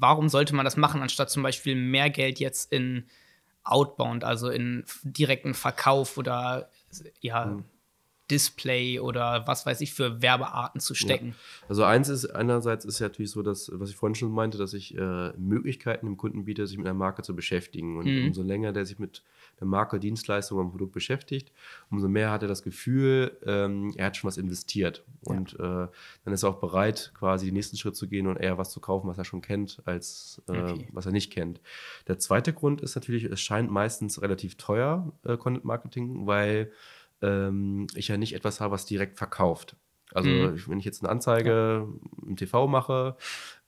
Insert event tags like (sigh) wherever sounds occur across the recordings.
warum sollte man das machen, anstatt zum Beispiel mehr Geld jetzt in Outbound, also in direkten Verkauf oder ja, mhm. Display oder was weiß ich für Werbearten zu stecken. Ja. Also eins ist einerseits ist ja natürlich so, dass was ich vorhin schon meinte, dass ich äh, Möglichkeiten dem Kunden biete, sich mit einer Marke zu beschäftigen und mhm. umso länger der sich mit der Marke, Dienstleistung und Produkt beschäftigt, umso mehr hat er das Gefühl, ähm, er hat schon was investiert. Und ja. äh, dann ist er auch bereit, quasi den nächsten Schritt zu gehen und eher was zu kaufen, was er schon kennt, als äh, okay. was er nicht kennt. Der zweite Grund ist natürlich, es scheint meistens relativ teuer, äh, Content Marketing, weil ähm, ich ja nicht etwas habe, was direkt verkauft. Also, mhm. wenn ich jetzt eine Anzeige ja. im TV mache,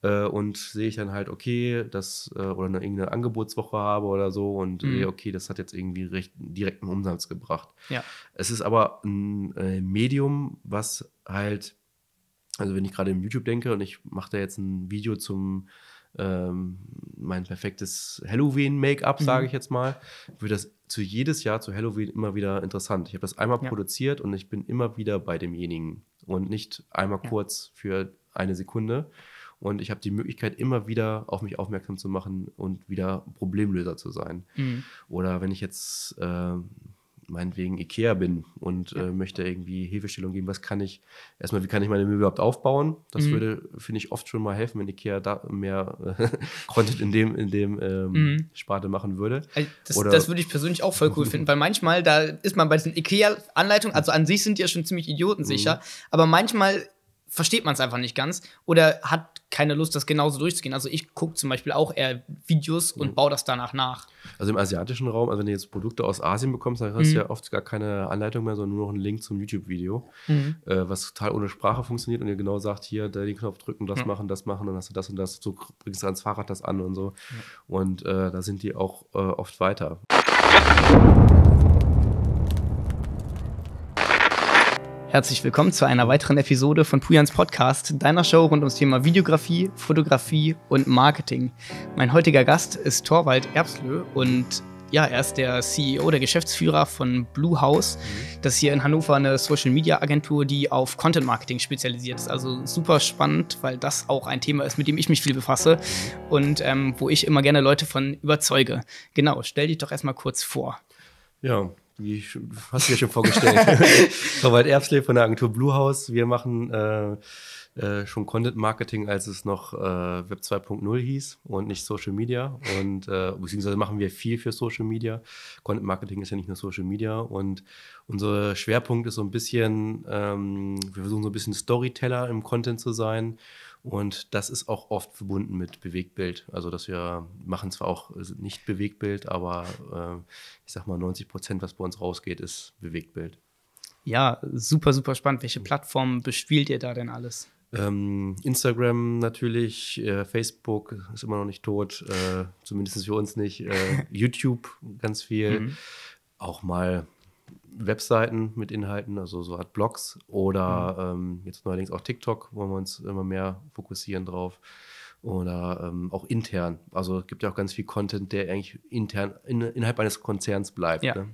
äh, und sehe ich dann halt, okay, das äh, oder eine, irgendeine Angebotswoche habe oder so und mhm. sehe, okay, das hat jetzt irgendwie recht direkten Umsatz gebracht. Ja. Es ist aber ein äh, Medium, was halt, also wenn ich gerade im YouTube denke und ich mache da jetzt ein Video zum ähm, mein perfektes Halloween-Make-up, mhm. sage ich jetzt mal, wird das zu jedes Jahr zu Halloween immer wieder interessant. Ich habe das einmal ja. produziert und ich bin immer wieder bei demjenigen und nicht einmal ja. kurz für eine Sekunde, und ich habe die Möglichkeit, immer wieder auf mich aufmerksam zu machen und wieder Problemlöser zu sein. Mhm. Oder wenn ich jetzt äh, meinetwegen Ikea bin und äh, möchte irgendwie Hilfestellung geben, was kann ich, erstmal, wie kann ich meine Möbel überhaupt aufbauen? Das mhm. würde, finde ich, oft schon mal helfen, wenn Ikea da mehr äh, (laughs) Content in dem, in dem ähm, mhm. Sparte machen würde. Also das, das, würde ich persönlich auch voll cool (laughs) finden, weil manchmal, da ist man bei diesen Ikea-Anleitungen, also an sich sind die ja schon ziemlich idiotensicher, mhm. aber manchmal versteht man es einfach nicht ganz oder hat keine Lust, das genauso durchzugehen. Also ich gucke zum Beispiel auch eher Videos und mhm. baue das danach nach. Also im asiatischen Raum, also wenn du jetzt Produkte aus Asien bekommst, dann hast du mhm. ja oft gar keine Anleitung mehr, sondern nur noch einen Link zum YouTube-Video, mhm. äh, was total ohne Sprache funktioniert und ihr genau sagt, hier da den Knopf drücken, das machen, das machen, dann hast du das und das, so bringst du ans Fahrrad das an und so. Und äh, da sind die auch äh, oft weiter. Herzlich willkommen zu einer weiteren Episode von Pujans Podcast, deiner Show rund ums Thema Videografie, Fotografie und Marketing. Mein heutiger Gast ist Torwald Erbslö und ja, er ist der CEO, der Geschäftsführer von Blue House. Mhm. Das ist hier in Hannover eine Social Media Agentur, die auf Content Marketing spezialisiert ist. Also super spannend, weil das auch ein Thema ist, mit dem ich mich viel befasse und ähm, wo ich immer gerne Leute von überzeuge. Genau, stell dich doch erstmal kurz vor. Ja, wie hast du dir schon vorgestellt. (laughs) Robert Erbsle von der Agentur Bluehouse. Wir machen äh, äh, schon Content Marketing, als es noch äh, Web 2.0 hieß und nicht Social Media. Und äh, beziehungsweise machen wir viel für Social Media. Content Marketing ist ja nicht nur Social Media. Und unser Schwerpunkt ist so ein bisschen, ähm, wir versuchen so ein bisschen Storyteller im Content zu sein und das ist auch oft verbunden mit Bewegtbild. Also, dass wir machen zwar auch äh, nicht Bewegtbild, aber äh, ich sag mal, 90 Prozent, was bei uns rausgeht, ist Bewegtbild. Ja, super, super spannend. Welche Plattformen bespielt ihr da denn alles? Ähm, Instagram natürlich, äh, Facebook ist immer noch nicht tot, äh, zumindest für uns nicht. Äh, (laughs) YouTube ganz viel. Mhm. Auch mal Webseiten mit Inhalten, also so Art Blogs oder mhm. ähm, jetzt neuerdings auch TikTok, wo wir uns immer mehr fokussieren drauf. Oder ähm, auch intern. Also es gibt ja auch ganz viel Content, der eigentlich intern in, innerhalb eines Konzerns bleibt. Ja. Ne?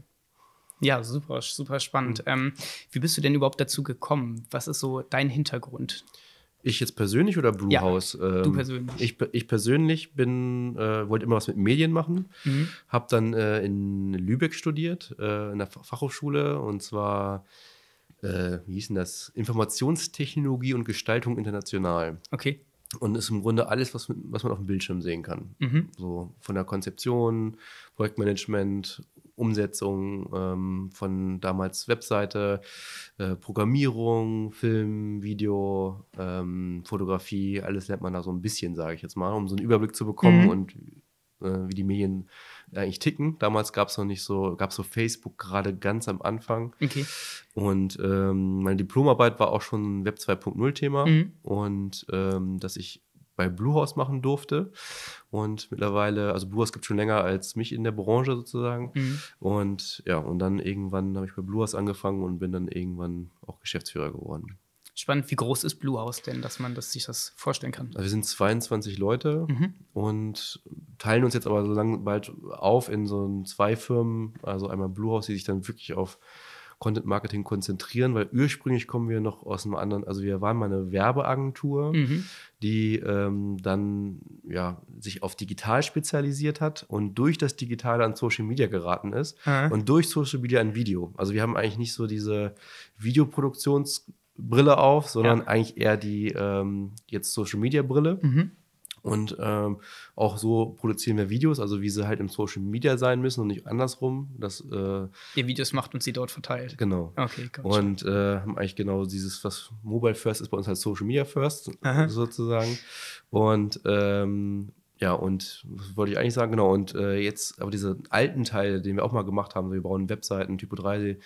Ja, super, super spannend. Mhm. Ähm, wie bist du denn überhaupt dazu gekommen? Was ist so dein Hintergrund? Ich jetzt persönlich oder Blue Ja, ähm, du persönlich. Ich, ich persönlich bin, äh, wollte immer was mit Medien machen. Mhm. Habe dann äh, in Lübeck studiert, äh, in der Fachhochschule. Und zwar, äh, wie hieß denn das? Informationstechnologie und Gestaltung international. Okay. Und ist im Grunde alles, was, was man auf dem Bildschirm sehen kann. Mhm. So von der Konzeption, Projektmanagement Umsetzung ähm, von damals Webseite, äh, Programmierung, Film, Video, ähm, Fotografie, alles lernt man da so ein bisschen, sage ich jetzt mal, um so einen Überblick zu bekommen mhm. und äh, wie die Medien eigentlich ticken. Damals gab es noch nicht so, gab es so Facebook gerade ganz am Anfang. Okay. Und ähm, meine Diplomarbeit war auch schon Web 2.0 Thema mhm. und ähm, dass ich bei Bluehouse machen durfte. Und mittlerweile, also Bluehouse gibt schon länger als mich in der Branche sozusagen. Mhm. Und ja, und dann irgendwann habe ich bei Bluehouse angefangen und bin dann irgendwann auch Geschäftsführer geworden. Spannend, wie groß ist Bluehouse denn, dass man das, sich das vorstellen kann? Also wir sind 22 Leute mhm. und teilen uns jetzt aber so lang bald auf in so zwei Firmen. Also einmal Bluehouse, die sich dann wirklich auf Content Marketing konzentrieren, weil ursprünglich kommen wir noch aus einem anderen, also wir waren mal eine Werbeagentur, mhm. die ähm, dann ja, sich auf digital spezialisiert hat und durch das Digitale an Social Media geraten ist mhm. und durch Social Media ein Video. Also wir haben eigentlich nicht so diese Videoproduktionsbrille auf, sondern ja. eigentlich eher die ähm, jetzt Social Media Brille. Mhm. Und ähm, auch so produzieren wir Videos, also wie sie halt im Social Media sein müssen und nicht andersrum. Dass, äh, Ihr Videos macht und sie dort verteilt. Genau. Okay, und äh, haben eigentlich genau dieses, was Mobile First ist bei uns halt Social Media First Aha. sozusagen. Und ähm, ja, und was wollte ich eigentlich sagen, genau, und äh, jetzt, aber diese alten Teile, den wir auch mal gemacht haben, wir bauen Webseiten, Typo 3, äh,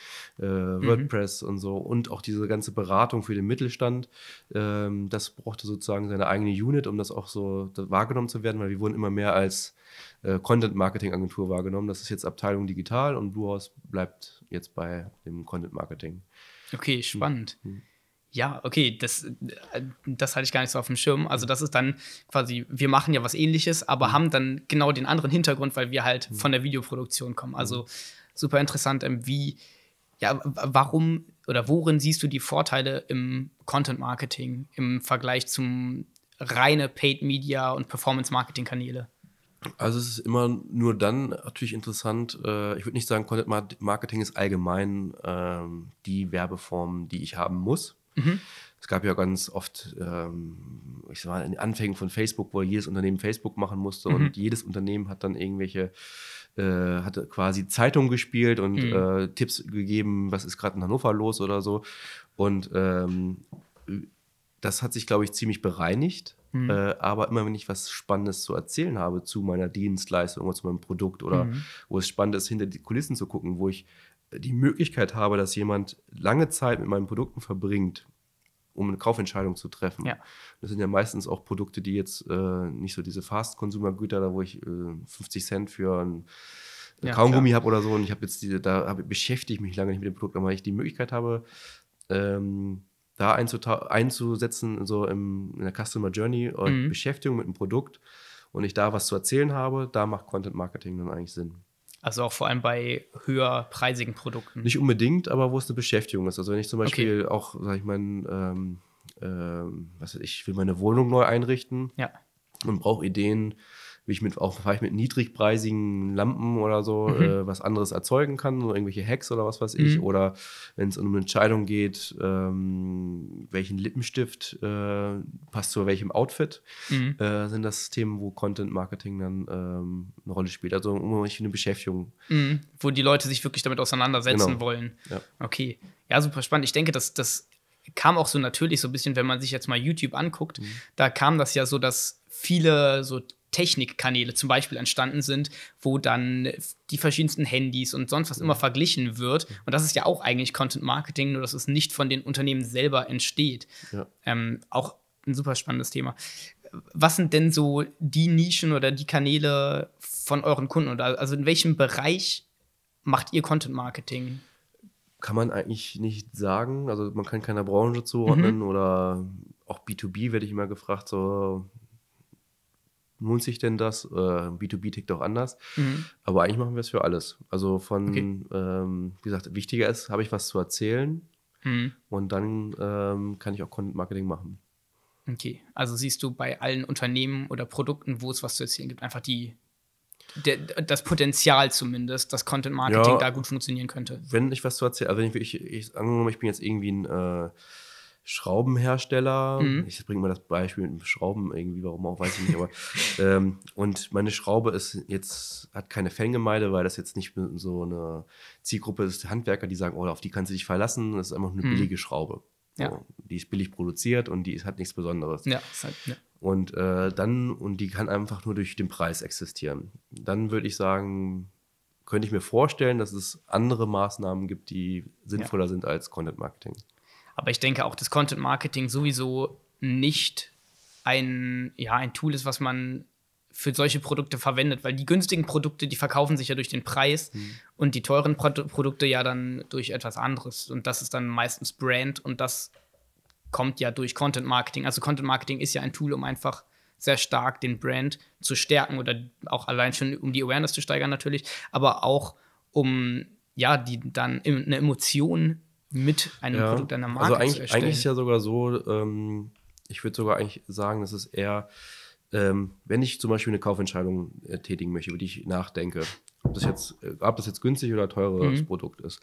mhm. WordPress und so, und auch diese ganze Beratung für den Mittelstand, ähm, das brauchte sozusagen seine eigene Unit, um das auch so wahrgenommen zu werden, weil wir wurden immer mehr als äh, Content-Marketing-Agentur wahrgenommen. Das ist jetzt Abteilung Digital und Bluehouse bleibt jetzt bei dem Content-Marketing. Okay, spannend. Mhm ja, okay, das, äh, das hatte ich gar nicht so auf dem Schirm. Also das ist dann quasi, wir machen ja was ähnliches, aber mhm. haben dann genau den anderen Hintergrund, weil wir halt mhm. von der Videoproduktion kommen. Also mhm. super interessant, ähm, wie, ja, warum oder worin siehst du die Vorteile im Content Marketing im Vergleich zum reine Paid Media und Performance Marketing Kanäle? Also es ist immer nur dann natürlich interessant. Äh, ich würde nicht sagen, Content Marketing ist allgemein ähm, die Werbeform, die ich haben muss. Mhm. Es gab ja ganz oft, ähm, ich sag mal, in den Anfängen von Facebook, wo jedes Unternehmen Facebook machen musste mhm. und jedes Unternehmen hat dann irgendwelche, äh, hatte quasi Zeitung gespielt und mhm. äh, Tipps gegeben, was ist gerade in Hannover los oder so. Und ähm, das hat sich, glaube ich, ziemlich bereinigt. Mhm. Äh, aber immer wenn ich was Spannendes zu erzählen habe zu meiner Dienstleistung oder zu meinem Produkt oder mhm. wo es spannend ist, hinter die Kulissen zu gucken, wo ich die Möglichkeit habe, dass jemand lange Zeit mit meinen Produkten verbringt, um eine Kaufentscheidung zu treffen. Ja. Das sind ja meistens auch Produkte, die jetzt äh, nicht so diese Fast-Consumer-Güter, da wo ich äh, 50 Cent für ein ja, Kaugummi habe oder so. Und ich habe jetzt diese, da hab, beschäftige ich mich lange nicht mit dem Produkt, aber ich die Möglichkeit habe, ähm, da einzusetzen, so im, in der Customer Journey und mhm. Beschäftigung mit einem Produkt und ich da was zu erzählen habe, da macht Content Marketing dann eigentlich Sinn. Also auch vor allem bei höherpreisigen Produkten. Nicht unbedingt, aber wo es eine Beschäftigung ist. Also wenn ich zum Beispiel okay. auch, sag ich mal, ähm, ähm, was weiß ich, will meine Wohnung neu einrichten ja. und brauche Ideen, wie ich mit, auch vielleicht mit niedrigpreisigen Lampen oder so mhm. äh, was anderes erzeugen kann, so irgendwelche Hacks oder was weiß ich. Mhm. Oder wenn es um eine Entscheidung geht, ähm, welchen Lippenstift äh, passt zu welchem Outfit, mhm. äh, sind das Themen, wo Content Marketing dann ähm, eine Rolle spielt. Also um eine Beschäftigung. Mhm. Wo die Leute sich wirklich damit auseinandersetzen genau. wollen. Ja. Okay. Ja, super spannend. Ich denke, dass das kam auch so natürlich so ein bisschen, wenn man sich jetzt mal YouTube anguckt, mhm. da kam das ja so, dass viele so Technikkanäle zum Beispiel entstanden sind, wo dann die verschiedensten Handys und sonst was immer mhm. verglichen wird. Mhm. Und das ist ja auch eigentlich Content Marketing, nur dass es nicht von den Unternehmen selber entsteht. Ja. Ähm, auch ein super spannendes Thema. Was sind denn so die Nischen oder die Kanäle von euren Kunden? also in welchem Bereich macht ihr Content Marketing? Kann man eigentlich nicht sagen. Also man kann keiner Branche mhm. zuordnen mhm. oder auch B2B werde ich immer gefragt, so lohnt sich denn das? Äh, B2B tickt auch anders. Mhm. Aber eigentlich machen wir es für alles. Also von, okay. ähm, wie gesagt, wichtiger ist, habe ich was zu erzählen mhm. und dann ähm, kann ich auch Content Marketing machen. Okay, also siehst du bei allen Unternehmen oder Produkten, wo es was zu erzählen gibt, einfach die, der, das Potenzial zumindest, dass Content Marketing ja, da gut funktionieren könnte. Wenn ich was zu erzählen, also wenn ich, ich, ich angenommen, ich bin jetzt irgendwie ein äh, Schraubenhersteller. Mhm. Ich bringe mal das Beispiel mit Schrauben irgendwie, warum auch, weiß ich nicht. Aber, (laughs) ähm, und meine Schraube ist jetzt, hat keine Fangemeinde, weil das jetzt nicht so eine Zielgruppe ist, Handwerker, die sagen, oh, auf die kannst du dich verlassen. Das ist einfach eine mhm. billige Schraube. Ja. So, die ist billig produziert und die ist, hat nichts Besonderes. Ja, halt, ja. Und äh, dann, und die kann einfach nur durch den Preis existieren. Dann würde ich sagen, könnte ich mir vorstellen, dass es andere Maßnahmen gibt, die sinnvoller ja. sind als Content Marketing. Aber ich denke auch, dass Content Marketing sowieso nicht ein, ja, ein Tool ist, was man für solche Produkte verwendet, weil die günstigen Produkte, die verkaufen sich ja durch den Preis mhm. und die teuren Pro Produkte ja dann durch etwas anderes. Und das ist dann meistens Brand und das kommt ja durch Content Marketing. Also Content Marketing ist ja ein Tool, um einfach sehr stark den Brand zu stärken oder auch allein schon um die Awareness zu steigern natürlich, aber auch um ja, die dann eine Emotion mit einem ja. Produkt der also Marke also eigentlich, zu erstellen. Eigentlich ist ja sogar so, ähm, ich würde sogar eigentlich sagen, das ist eher, ähm, wenn ich zum Beispiel eine Kaufentscheidung äh, tätigen möchte, über die ich nachdenke, ob das jetzt, äh, ob das jetzt günstig oder teures mhm. Produkt ist.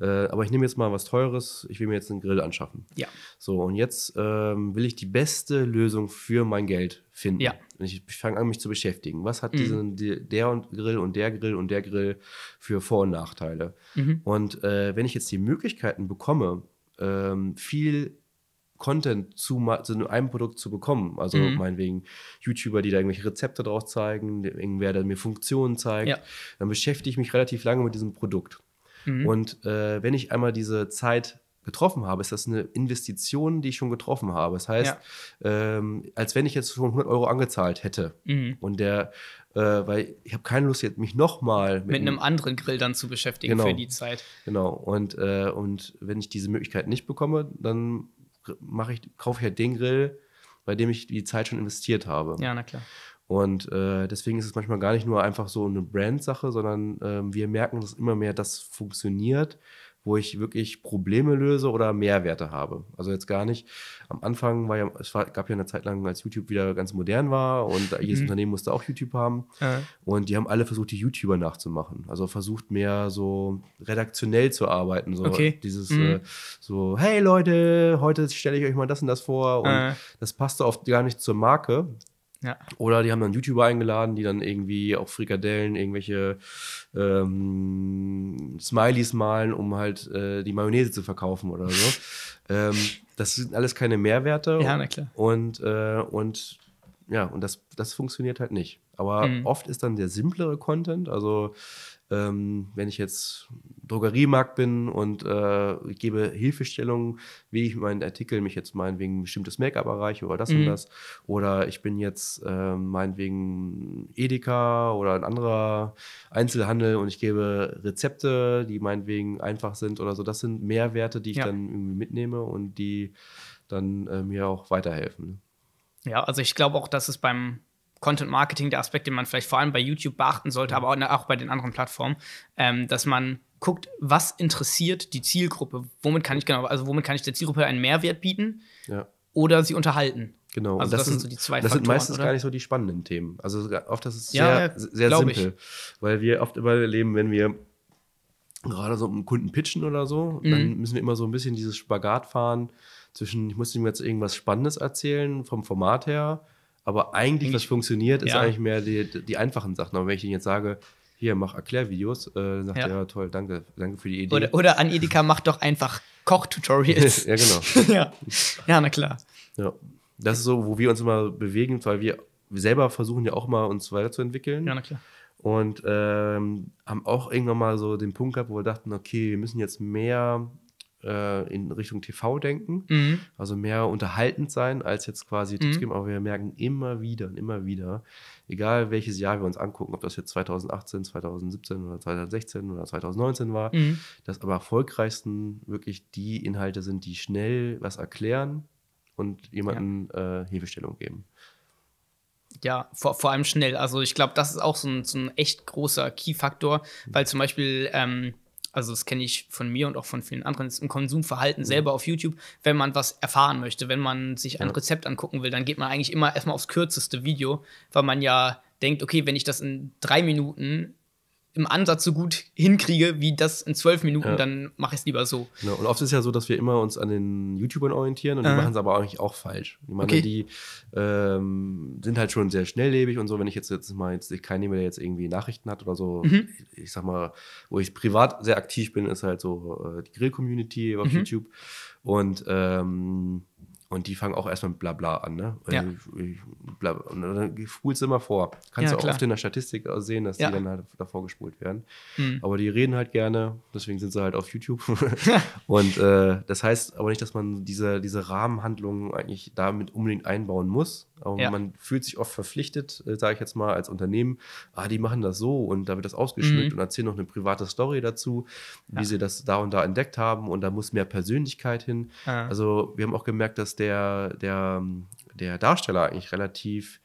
Äh, aber ich nehme jetzt mal was Teures, ich will mir jetzt einen Grill anschaffen. Ja. So, und jetzt ähm, will ich die beste Lösung für mein Geld finden. Ja. Und ich, fange an, mich zu beschäftigen. Was hat mhm. diesen, die, der und Grill und der Grill und der Grill für Vor- und Nachteile? Mhm. Und äh, wenn ich jetzt die Möglichkeiten bekomme, ähm, viel Content zu, zu einem Produkt zu bekommen. Also mhm. meinetwegen YouTuber, die da irgendwelche Rezepte drauf zeigen, irgendwer, der mir Funktionen zeigt. Ja. Dann beschäftige ich mich relativ lange mit diesem Produkt. Mhm. Und äh, wenn ich einmal diese Zeit getroffen habe, ist das eine Investition, die ich schon getroffen habe. Das heißt, ja. ähm, als wenn ich jetzt schon 100 Euro angezahlt hätte mhm. und der, äh, weil ich habe keine Lust jetzt mich nochmal mit, mit einem anderen Grill dann zu beschäftigen genau, für die Zeit. Genau. Und äh, und wenn ich diese Möglichkeit nicht bekomme, dann mache ich, kaufe ich ja halt den Grill, bei dem ich die Zeit schon investiert habe. Ja, na klar. Und äh, deswegen ist es manchmal gar nicht nur einfach so eine Brand-Sache, sondern äh, wir merken, dass immer mehr das funktioniert wo ich wirklich Probleme löse oder Mehrwerte habe. Also jetzt gar nicht. Am Anfang war ja, es war, gab ja eine Zeit lang, als YouTube wieder ganz modern war und (laughs) mhm. jedes Unternehmen musste auch YouTube haben. Ja. Und die haben alle versucht, die YouTuber nachzumachen. Also versucht mehr so redaktionell zu arbeiten. So okay. dieses mhm. Äh, so, hey Leute, heute stelle ich euch mal das und das vor. Und ja. das passte oft gar nicht zur Marke. Ja. Oder die haben dann YouTuber eingeladen, die dann irgendwie auch Frikadellen, irgendwelche ähm, Smileys malen, um halt äh, die Mayonnaise zu verkaufen oder so. (laughs) ähm, das sind alles keine Mehrwerte. Ja, na klar. Und, äh, und ja, und das, das funktioniert halt nicht. Aber mhm. oft ist dann der simplere Content, also ähm, wenn ich jetzt Drogeriemarkt bin und äh, gebe Hilfestellungen, wie ich meinen Artikel mich jetzt meinetwegen ein bestimmtes Make-up erreiche oder das mhm. und das. Oder ich bin jetzt äh, meinetwegen Edeka oder ein anderer Einzelhandel und ich gebe Rezepte, die meinetwegen einfach sind oder so. Das sind Mehrwerte, die ich ja. dann irgendwie mitnehme und die dann äh, mir auch weiterhelfen. Ne? Ja, also ich glaube auch, dass es beim Content Marketing der Aspekt, den man vielleicht vor allem bei YouTube beachten sollte, aber auch, bei den anderen Plattformen, ähm, dass man guckt, was interessiert die Zielgruppe, womit kann ich genau, also womit kann ich der Zielgruppe einen Mehrwert bieten ja. oder sie unterhalten. Genau. Also das, das, sind so die zwei Das Faktoren, sind meistens oder? gar nicht so die spannenden Themen. Also oft das ist ja, sehr, ja, sehr simpel. Ich. Weil wir oft überleben, wenn wir gerade so einen Kunden pitchen oder so, mhm. dann müssen wir immer so ein bisschen dieses Spagat fahren zwischen, ich muss ihm jetzt irgendwas Spannendes erzählen, vom Format her, aber eigentlich, was funktioniert, ist ja. eigentlich mehr die, die, einfachen Sachen. Aber wenn ich denen jetzt sage, hier, mach Erklärvideos, äh, sagt ja. er, ja, toll, danke, danke für die Idee. Oder, oder an Edeka, mach doch einfach Kochtutorials. (laughs) ja, genau. (laughs) ja. ja, na klar. Ja. Das ist so, wo wir uns immer bewegen, weil wir selber versuchen ja auch mal uns weiterzuentwickeln. Ja, na klar. Und ähm, haben auch irgendwann mal so den Punkt gehabt, wo wir dachten, okay, wir müssen jetzt mehr äh, in Richtung TV denken. Mhm. Also mehr unterhaltend sein, als jetzt quasi Tipps mhm. geben. Aber wir merken immer wieder und immer wieder, egal welches Jahr wir uns angucken, ob das jetzt 2018, 2017 oder 2016 oder 2019 war, mhm. dass am erfolgreichsten wirklich die Inhalte sind, die schnell was erklären und jemanden ja. äh, Hilfestellung geben. Ja, vor, vor allem schnell. Also ich glaube, das ist auch so ein, so ein echt großer Key-Faktor, weil zum Beispiel ähm, also das kenne ich von mir und auch von vielen anderen, ist ein Konsumverhalten mhm. selber auf YouTube, wenn man was erfahren möchte, wenn man sich ein Rezept angucken will, dann geht man eigentlich immer erstmal aufs kürzeste Video, weil man ja denkt, okay, wenn ich das in drei Minuten im Ansatz so gut hinkriege, wie das in zwölf Minuten, ja. dann mache ich es lieber so. Ja, genau. und oft ist es ja so, dass wir immer uns an den YouTubern orientieren und äh. die machen es aber eigentlich auch falsch. Ich meine, okay. die ähm, sind halt schon sehr schnelllebig und so. Wenn ich jetzt, jetzt mal jetzt keinen nehme, der jetzt irgendwie Nachrichten hat oder so, mhm. ich, ich, sag mal, wo ich privat sehr aktiv bin, ist halt so äh, die Grill-Community auf mhm. YouTube und ähm, und die fangen auch erstmal mit Blabla an, ne? Ja. Also, und dann spulst du immer vor. Kannst ja, du auch klar. oft in der Statistik äh, sehen, dass ja. die dann halt davor gespult werden. Mhm. Aber die reden halt gerne, deswegen sind sie halt auf YouTube. (laughs) (laughs) und äh, das heißt aber nicht, dass man diese, diese Rahmenhandlungen eigentlich damit unbedingt einbauen muss. Aber ähm, ja. man fühlt sich oft verpflichtet, äh, sage ich jetzt mal, als Unternehmen, ah, die machen das so und da wird das ausgeschmückt mhm. und erzählen noch eine private Story dazu, wie ja. sie das da und da entdeckt haben und da muss mehr Persönlichkeit hin. Ja. Also wir haben auch gemerkt, dass der, der, der Darsteller eigentlich relativ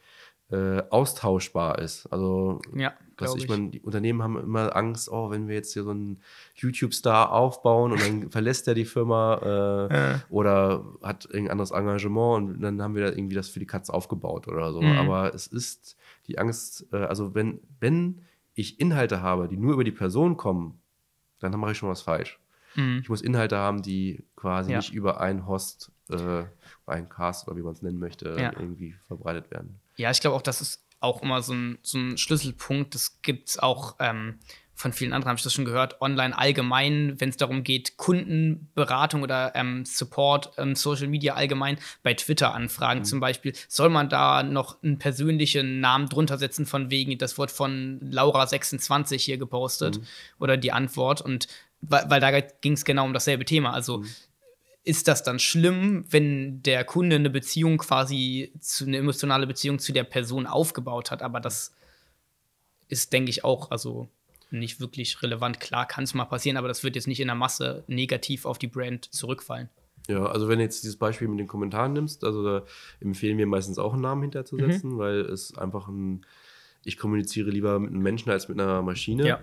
äh, austauschbar ist. Also ja. Was ich, meine, die Unternehmen haben immer Angst, oh, wenn wir jetzt hier so einen YouTube-Star aufbauen und dann (laughs) verlässt er die Firma äh, ja. oder hat irgendein anderes Engagement und dann haben wir da irgendwie das für die Katze aufgebaut oder so. Mhm. Aber es ist die Angst, äh, also wenn, wenn ich Inhalte habe, die nur über die Person kommen, dann mache ich schon was falsch. Mhm. Ich muss Inhalte haben, die quasi ja. nicht über einen Host, äh, einen Cast oder wie man es nennen möchte, ja. irgendwie verbreitet werden. Ja, ich glaube auch, das ist auch immer so ein, so ein Schlüsselpunkt. Das gibt es auch ähm, von vielen anderen, habe ich das schon gehört, online allgemein, wenn es darum geht, Kundenberatung oder ähm, Support, ähm, Social Media allgemein, bei Twitter-Anfragen mhm. zum Beispiel, soll man da noch einen persönlichen Namen drunter setzen, von wegen, das Wort von Laura26 hier gepostet mhm. oder die Antwort und weil, weil da ging es genau um dasselbe Thema. Also mhm ist das dann schlimm, wenn der Kunde eine Beziehung quasi zu eine emotionale Beziehung zu der Person aufgebaut hat, aber das ist, denke ich, auch also nicht wirklich relevant. Klar kann es mal passieren, aber das wird jetzt nicht in der Masse negativ auf die Brand zurückfallen. Ja, also wenn du jetzt dieses Beispiel mit den Kommentaren nimmst, also da empfehlen wir meistens auch einen Namen hinterzusetzen, mhm. weil es einfach ein, ich kommuniziere lieber mit einem Menschen als mit einer Maschine. Ja.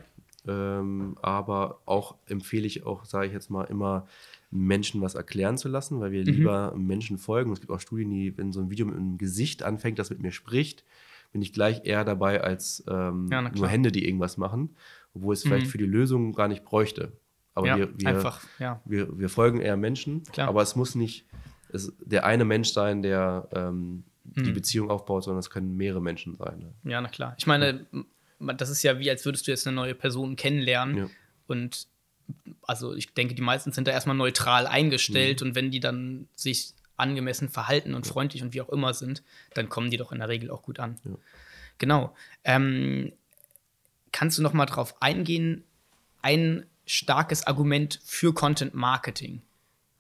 Ähm, aber auch empfehle ich auch, sage ich jetzt mal, immer Menschen was erklären zu lassen, weil wir mhm. lieber Menschen folgen. Es gibt auch Studien, die, wenn so ein Video mit einem Gesicht anfängt, das mit mir spricht, bin ich gleich eher dabei als ähm, ja, nur Hände, die irgendwas machen, obwohl es mhm. vielleicht für die Lösung gar nicht bräuchte. Aber ja, wir, wir, einfach, ja. wir, wir, folgen eher Menschen, Klar. aber es muss nicht es, der eine Mensch sein, der ähm, mhm. die Beziehung aufbaut, sondern es können mehrere Menschen sein. Ne? Ja, na klar. Ich meine, das ist ja wie, als würdest du jetzt eine neue Person kennenlernen und also ich denke, die meisten sind da erstmal neutral eingestellt mhm. und wenn die dann sich angemessen verhalten und freundlich und wie auch immer sind, dann kommen die doch in der Regel auch gut an. Ja. Genau. Ähm, kannst du noch mal drauf eingehen? Ein starkes Argument für Content Marketing.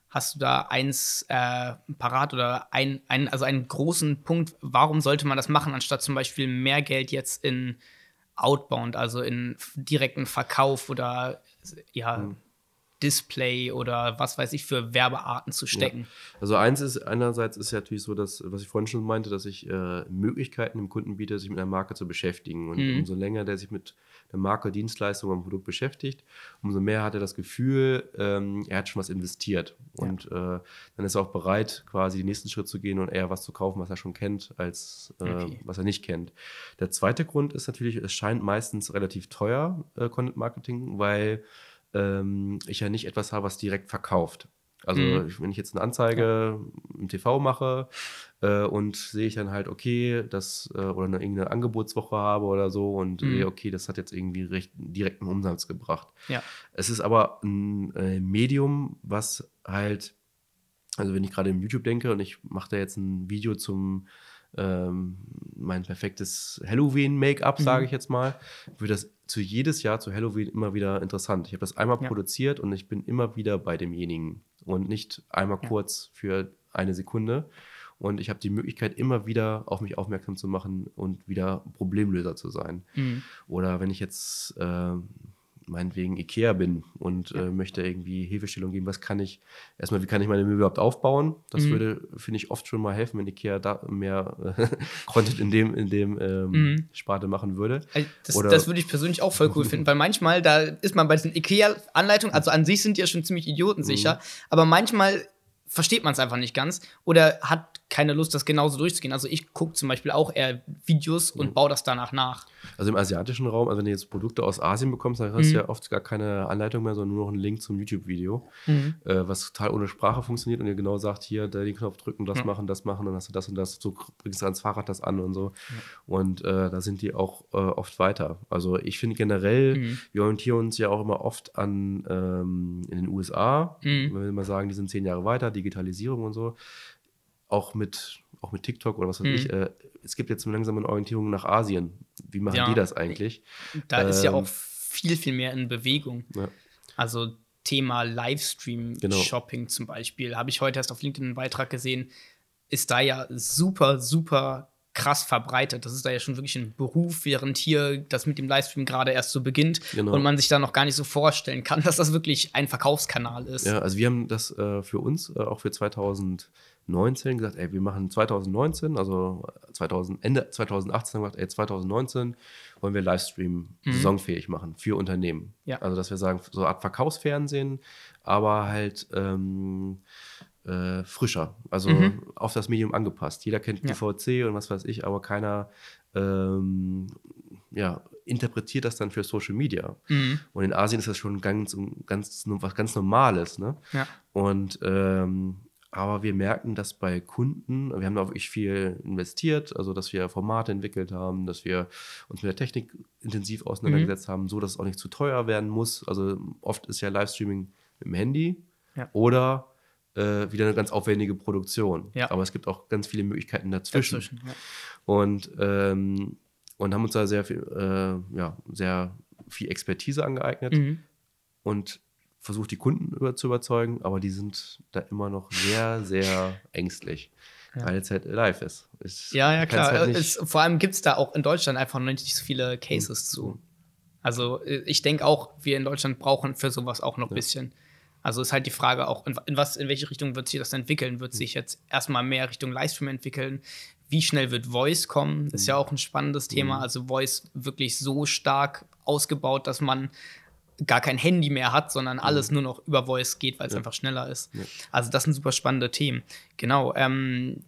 Hast du da eins äh, parat oder ein, ein, also einen großen Punkt, warum sollte man das machen, anstatt zum Beispiel mehr Geld jetzt in Outbound, also in direkten Verkauf oder ja, mhm. Display oder was weiß ich für Werbearten zu stecken. Ja. Also eins ist einerseits ist ja natürlich so, dass was ich vorhin schon meinte, dass ich äh, Möglichkeiten dem Kunden biete, sich mit einer Marke zu beschäftigen und mhm. umso länger der sich mit der Marke, Dienstleistung und Produkt beschäftigt, umso mehr hat er das Gefühl, ähm, er hat schon was investiert. Und ja. äh, dann ist er auch bereit, quasi den nächsten Schritt zu gehen und eher was zu kaufen, was er schon kennt, als äh, okay. was er nicht kennt. Der zweite Grund ist natürlich, es scheint meistens relativ teuer, äh, Content Marketing, weil ähm, ich ja nicht etwas habe, was direkt verkauft. Also mhm. wenn ich jetzt eine Anzeige ja. im TV mache äh, und sehe ich dann halt, okay, das äh, oder eine, irgendeine Angebotswoche habe oder so und mhm. sehe, okay, das hat jetzt irgendwie recht direkten Umsatz gebracht. Ja. Es ist aber ein äh, Medium, was halt, also wenn ich gerade im YouTube denke und ich mache da jetzt ein Video zum ähm, mein perfektes Halloween-Make-up, mhm. sage ich jetzt mal, wird das zu jedes Jahr zu Halloween immer wieder interessant. Ich habe das einmal ja. produziert und ich bin immer wieder bei demjenigen und nicht einmal ja. kurz für eine Sekunde. Und ich habe die Möglichkeit, immer wieder auf mich aufmerksam zu machen und wieder Problemlöser zu sein. Mhm. Oder wenn ich jetzt äh, meinetwegen Ikea bin und ja. äh, möchte irgendwie Hilfestellung geben, was kann ich, erstmal, wie kann ich meine Mühe überhaupt aufbauen? Das mhm. würde, finde ich, oft schon mal helfen, wenn Ikea da mehr äh, (laughs) Content in dem, in dem ähm, mhm. Sparte machen würde. Also das, das, würde ich persönlich auch voll cool (laughs) finden, weil manchmal, da ist man bei diesen Ikea-Anleitungen, also an sich sind die ja schon ziemlich idiotensicher, mhm. aber manchmal versteht man es einfach nicht ganz oder hat keine Lust, das genauso durchzugehen. Also ich gucke zum Beispiel auch eher Videos und mhm. baue das danach nach. Also im asiatischen Raum, also wenn du jetzt Produkte aus Asien bekommst, dann hast du mhm. ja oft gar keine Anleitung mehr, sondern nur noch einen Link zum YouTube-Video, mhm. äh, was total ohne Sprache funktioniert und ihr genau sagt, hier den Knopf drücken, das ja. machen, das machen, dann hast du das und das, so bringst du ans Fahrrad das an und so. Ja. Und äh, da sind die auch äh, oft weiter. Also ich finde generell, mhm. wir orientieren uns ja auch immer oft an ähm, in den USA, mhm. wenn wir mal sagen, die sind zehn Jahre weiter, Digitalisierung und so. Auch mit auch mit TikTok oder was weiß mhm. ich, äh, es gibt jetzt langsam eine Orientierung nach Asien. Wie machen ja. die das eigentlich? Da ähm, ist ja ähm, auch viel, viel mehr in Bewegung. Ja. Also Thema Livestream-Shopping genau. zum Beispiel. Habe ich heute erst auf LinkedIn einen Beitrag gesehen. Ist da ja super, super krass verbreitet. Das ist da ja schon wirklich ein Beruf, während hier das mit dem Livestream gerade erst so beginnt genau. und man sich da noch gar nicht so vorstellen kann, (laughs) dass das wirklich ein Verkaufskanal ist. Ja, also wir haben das äh, für uns, äh, auch für 2000 19 gesagt, ey, wir machen 2019, also 2000, Ende 2018 gesagt, ey, 2019 wollen wir Livestream mhm. saisonfähig machen für Unternehmen. Ja. Also, dass wir sagen, so eine Art Verkaufsfernsehen, aber halt ähm, äh, frischer, also mhm. auf das Medium angepasst. Jeder kennt ja. GVC und was weiß ich, aber keiner ähm, ja, interpretiert das dann für Social Media. Mhm. Und in Asien ist das schon ganz, ganz, was ganz Normales. Ne? Ja. Und ähm, aber wir merken, dass bei Kunden, wir haben da wirklich viel investiert, also dass wir Formate entwickelt haben, dass wir uns mit der Technik intensiv auseinandergesetzt mhm. haben, so dass es auch nicht zu teuer werden muss. Also oft ist ja Livestreaming mit dem Handy ja. oder äh, wieder eine ganz aufwendige Produktion. Ja. Aber es gibt auch ganz viele Möglichkeiten dazwischen. dazwischen ja. Und ähm, und haben uns da sehr viel, äh, ja, sehr viel Expertise angeeignet. Mhm. Und versucht, die Kunden über, zu überzeugen, aber die sind da immer noch sehr, sehr ängstlich. Weil es halt live ist. Ich ja, ja, klar. Halt es, vor allem gibt es da auch in Deutschland einfach noch nicht so viele Cases mhm. zu. Also äh, ich denke auch, wir in Deutschland brauchen für sowas auch noch ein ja. bisschen. Also ist halt die Frage auch, in, in, was, in welche Richtung wird sich das entwickeln? Wird mhm. sich jetzt erstmal mehr Richtung Livestream entwickeln? Wie schnell wird Voice kommen? Mhm. Ist ja auch ein spannendes Thema. Mhm. Also Voice wirklich so stark ausgebaut, dass man gar kein Handy mehr hat, sondern alles mhm. nur noch über Voice geht, weil es ja. einfach schneller ist. Ja. Also das sind super spannende Themen. Genau. Ähm,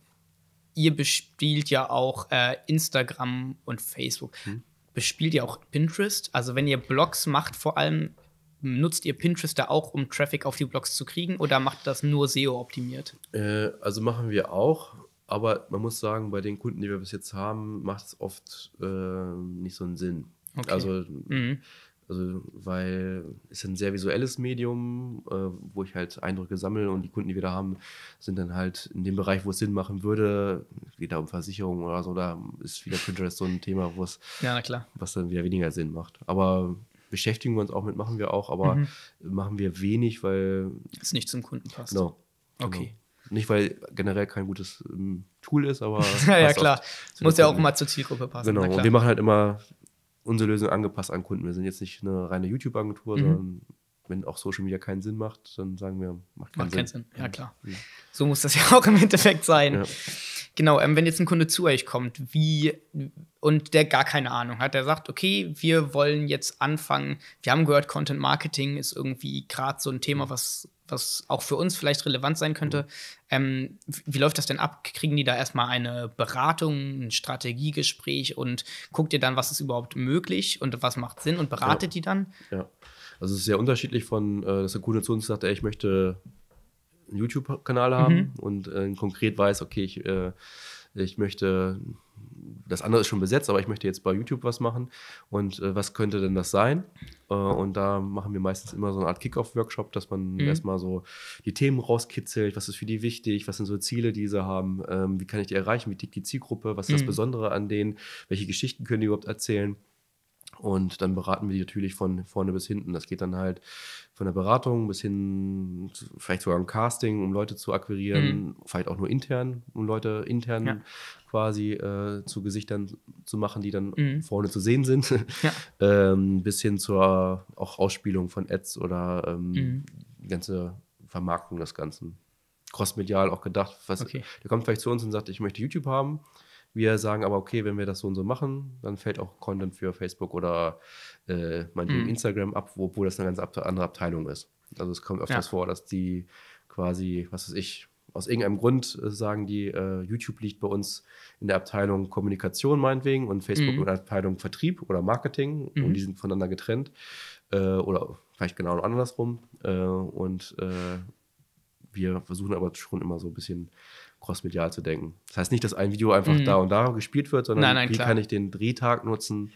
ihr bespielt ja auch äh, Instagram und Facebook. Hm. Bespielt ihr auch Pinterest? Also wenn ihr Blogs macht, vor allem nutzt ihr Pinterest da auch, um Traffic auf die Blogs zu kriegen oder macht das nur SEO optimiert? Äh, also machen wir auch. Aber man muss sagen, bei den Kunden, die wir bis jetzt haben, macht es oft äh, nicht so einen Sinn. Okay. Also mhm. Also, weil es ein sehr visuelles Medium, äh, wo ich halt Eindrücke sammle und die Kunden, die wir da haben, sind dann halt in dem Bereich, wo es Sinn machen würde. Es geht da um Versicherungen oder so, da ist wieder Pinterest so ein Thema, wo es, ja, was dann wieder weniger Sinn macht. Aber beschäftigen wir uns auch mit, machen wir auch, aber mhm. machen wir wenig, weil. Es nicht zum Kunden passt. No, genau. Okay. Genau. Nicht, weil generell kein gutes ähm, Tool ist, aber. (laughs) ja, ja, klar. Muss ja auch immer zur Zielgruppe passen. Genau. Und wir machen halt immer unsere Lösung angepasst an Kunden. Wir sind jetzt nicht eine reine YouTube-Agentur, mhm. sondern wenn auch Social Media keinen Sinn macht, dann sagen wir, macht keinen, macht Sinn. keinen Sinn. Ja, klar. Ja. So muss das ja auch im Endeffekt sein. Ja. Genau, ähm, wenn jetzt ein Kunde zu euch kommt, wie und der gar keine Ahnung hat, der sagt, okay, wir wollen jetzt anfangen. Wir haben gehört, Content Marketing ist irgendwie gerade so ein Thema, was was auch für uns vielleicht relevant sein könnte. Ähm, wie läuft das denn ab? Kriegen die da erstmal eine Beratung, ein Strategiegespräch und guckt ihr dann, was ist überhaupt möglich und was macht Sinn und beratet ja. die dann? Ja, also es ist sehr unterschiedlich von, äh, dass der Kunde zu uns sagt, ey, ich möchte einen YouTube-Kanal mhm. haben mhm. und äh, konkret weiß, okay, ich, äh, ich möchte, das andere ist schon besetzt, aber ich möchte jetzt bei YouTube was machen und äh, was könnte denn das sein? Äh, und da machen wir meistens immer so eine Art Kick-Off-Workshop, dass man mhm. erstmal so die Themen rauskitzelt, was ist für die wichtig, was sind so Ziele, die sie haben, ähm, wie kann ich die erreichen, wie tickt die Zielgruppe, was ist mhm. das Besondere an denen, welche Geschichten können die überhaupt erzählen und dann beraten wir die natürlich von vorne bis hinten. Das geht dann halt von der Beratung bis hin, zu, vielleicht sogar ein Casting, um Leute zu akquirieren, mhm. vielleicht auch nur intern, um Leute intern ja. quasi äh, zu Gesichtern zu machen, die dann mhm. vorne zu sehen sind. Ja. (laughs) ähm, bis hin zur auch Ausspielung von Ads oder ähm, mhm. die ganze Vermarktung des Ganzen. Crossmedial auch gedacht, was, okay. der kommt vielleicht zu uns und sagt, ich möchte YouTube haben wir sagen aber, okay, wenn wir das so und so machen, dann fällt auch Content für Facebook oder äh, meinetwegen mhm. Instagram ab, obwohl das eine ganz andere Abteilung ist. Also es kommt öfters ja. vor, dass die quasi, was weiß ich, aus irgendeinem Grund äh, sagen die, äh, YouTube liegt bei uns in der Abteilung Kommunikation meinetwegen und Facebook mhm. in der Abteilung Vertrieb oder Marketing mhm. und die sind voneinander getrennt äh, oder vielleicht genau andersrum äh, und äh, wir versuchen aber schon immer so ein bisschen crossmedial zu denken. Das heißt nicht, dass ein Video einfach mhm. da und da gespielt wird, sondern nein, nein, wie klar. kann ich den Drehtag nutzen,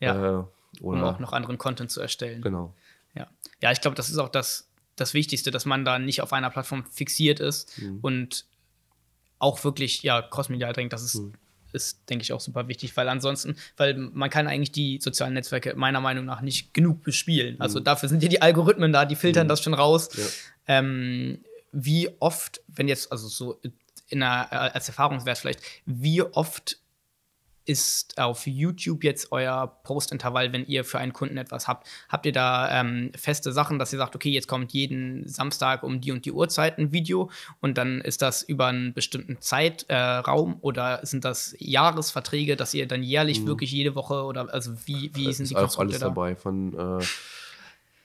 ja. äh, um auch noch anderen Content zu erstellen. Genau. Ja, ja ich glaube, das ist auch das, das Wichtigste, dass man da nicht auf einer Plattform fixiert ist mhm. und auch wirklich, ja, crossmedial denkt, das ist, mhm. ist denke ich, auch super wichtig, weil ansonsten, weil man kann eigentlich die sozialen Netzwerke meiner Meinung nach nicht genug bespielen. Mhm. Also dafür sind ja die Algorithmen da, die filtern mhm. das schon raus. Ja. Ähm, wie oft, wenn jetzt, also so einer, äh, als Erfahrungswert vielleicht, wie oft ist auf YouTube jetzt euer Postintervall, wenn ihr für einen Kunden etwas habt? Habt ihr da ähm, feste Sachen, dass ihr sagt, okay, jetzt kommt jeden Samstag um die und die Uhrzeit ein Video und dann ist das über einen bestimmten Zeitraum äh, oder sind das Jahresverträge, dass ihr dann jährlich mhm. wirklich jede Woche oder also wie, wie das sind die ist Konstrukte alles da? dabei von äh,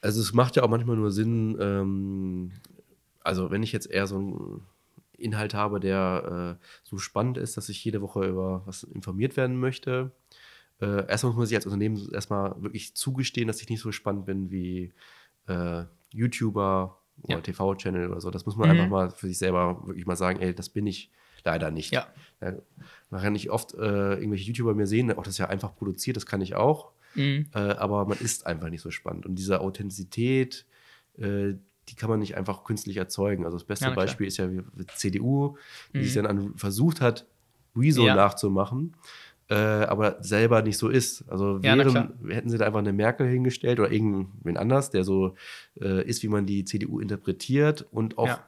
also es macht ja auch manchmal nur Sinn, ähm, also wenn ich jetzt eher so ein Inhalt habe, der äh, so spannend ist, dass ich jede Woche über was informiert werden möchte. Äh, erstmal muss man sich als Unternehmen erstmal wirklich zugestehen, dass ich nicht so spannend bin wie äh, YouTuber oder ja. TV-Channel oder so. Das muss man mhm. einfach mal für sich selber wirklich mal sagen, ey, das bin ich leider nicht. Ja. Ja, man kann nicht oft äh, irgendwelche YouTuber mir sehen, auch das ist ja einfach produziert, das kann ich auch. Mhm. Äh, aber man ist einfach nicht so spannend. Und diese Authentizität, äh, die kann man nicht einfach künstlich erzeugen. Also das beste ja, Beispiel ist ja die CDU, die mhm. sich dann an, versucht hat, Rezo ja. nachzumachen, äh, aber selber nicht so ist. Also wären, ja, hätten sie da einfach eine Merkel hingestellt oder irgendwen anders, der so äh, ist, wie man die CDU interpretiert und auch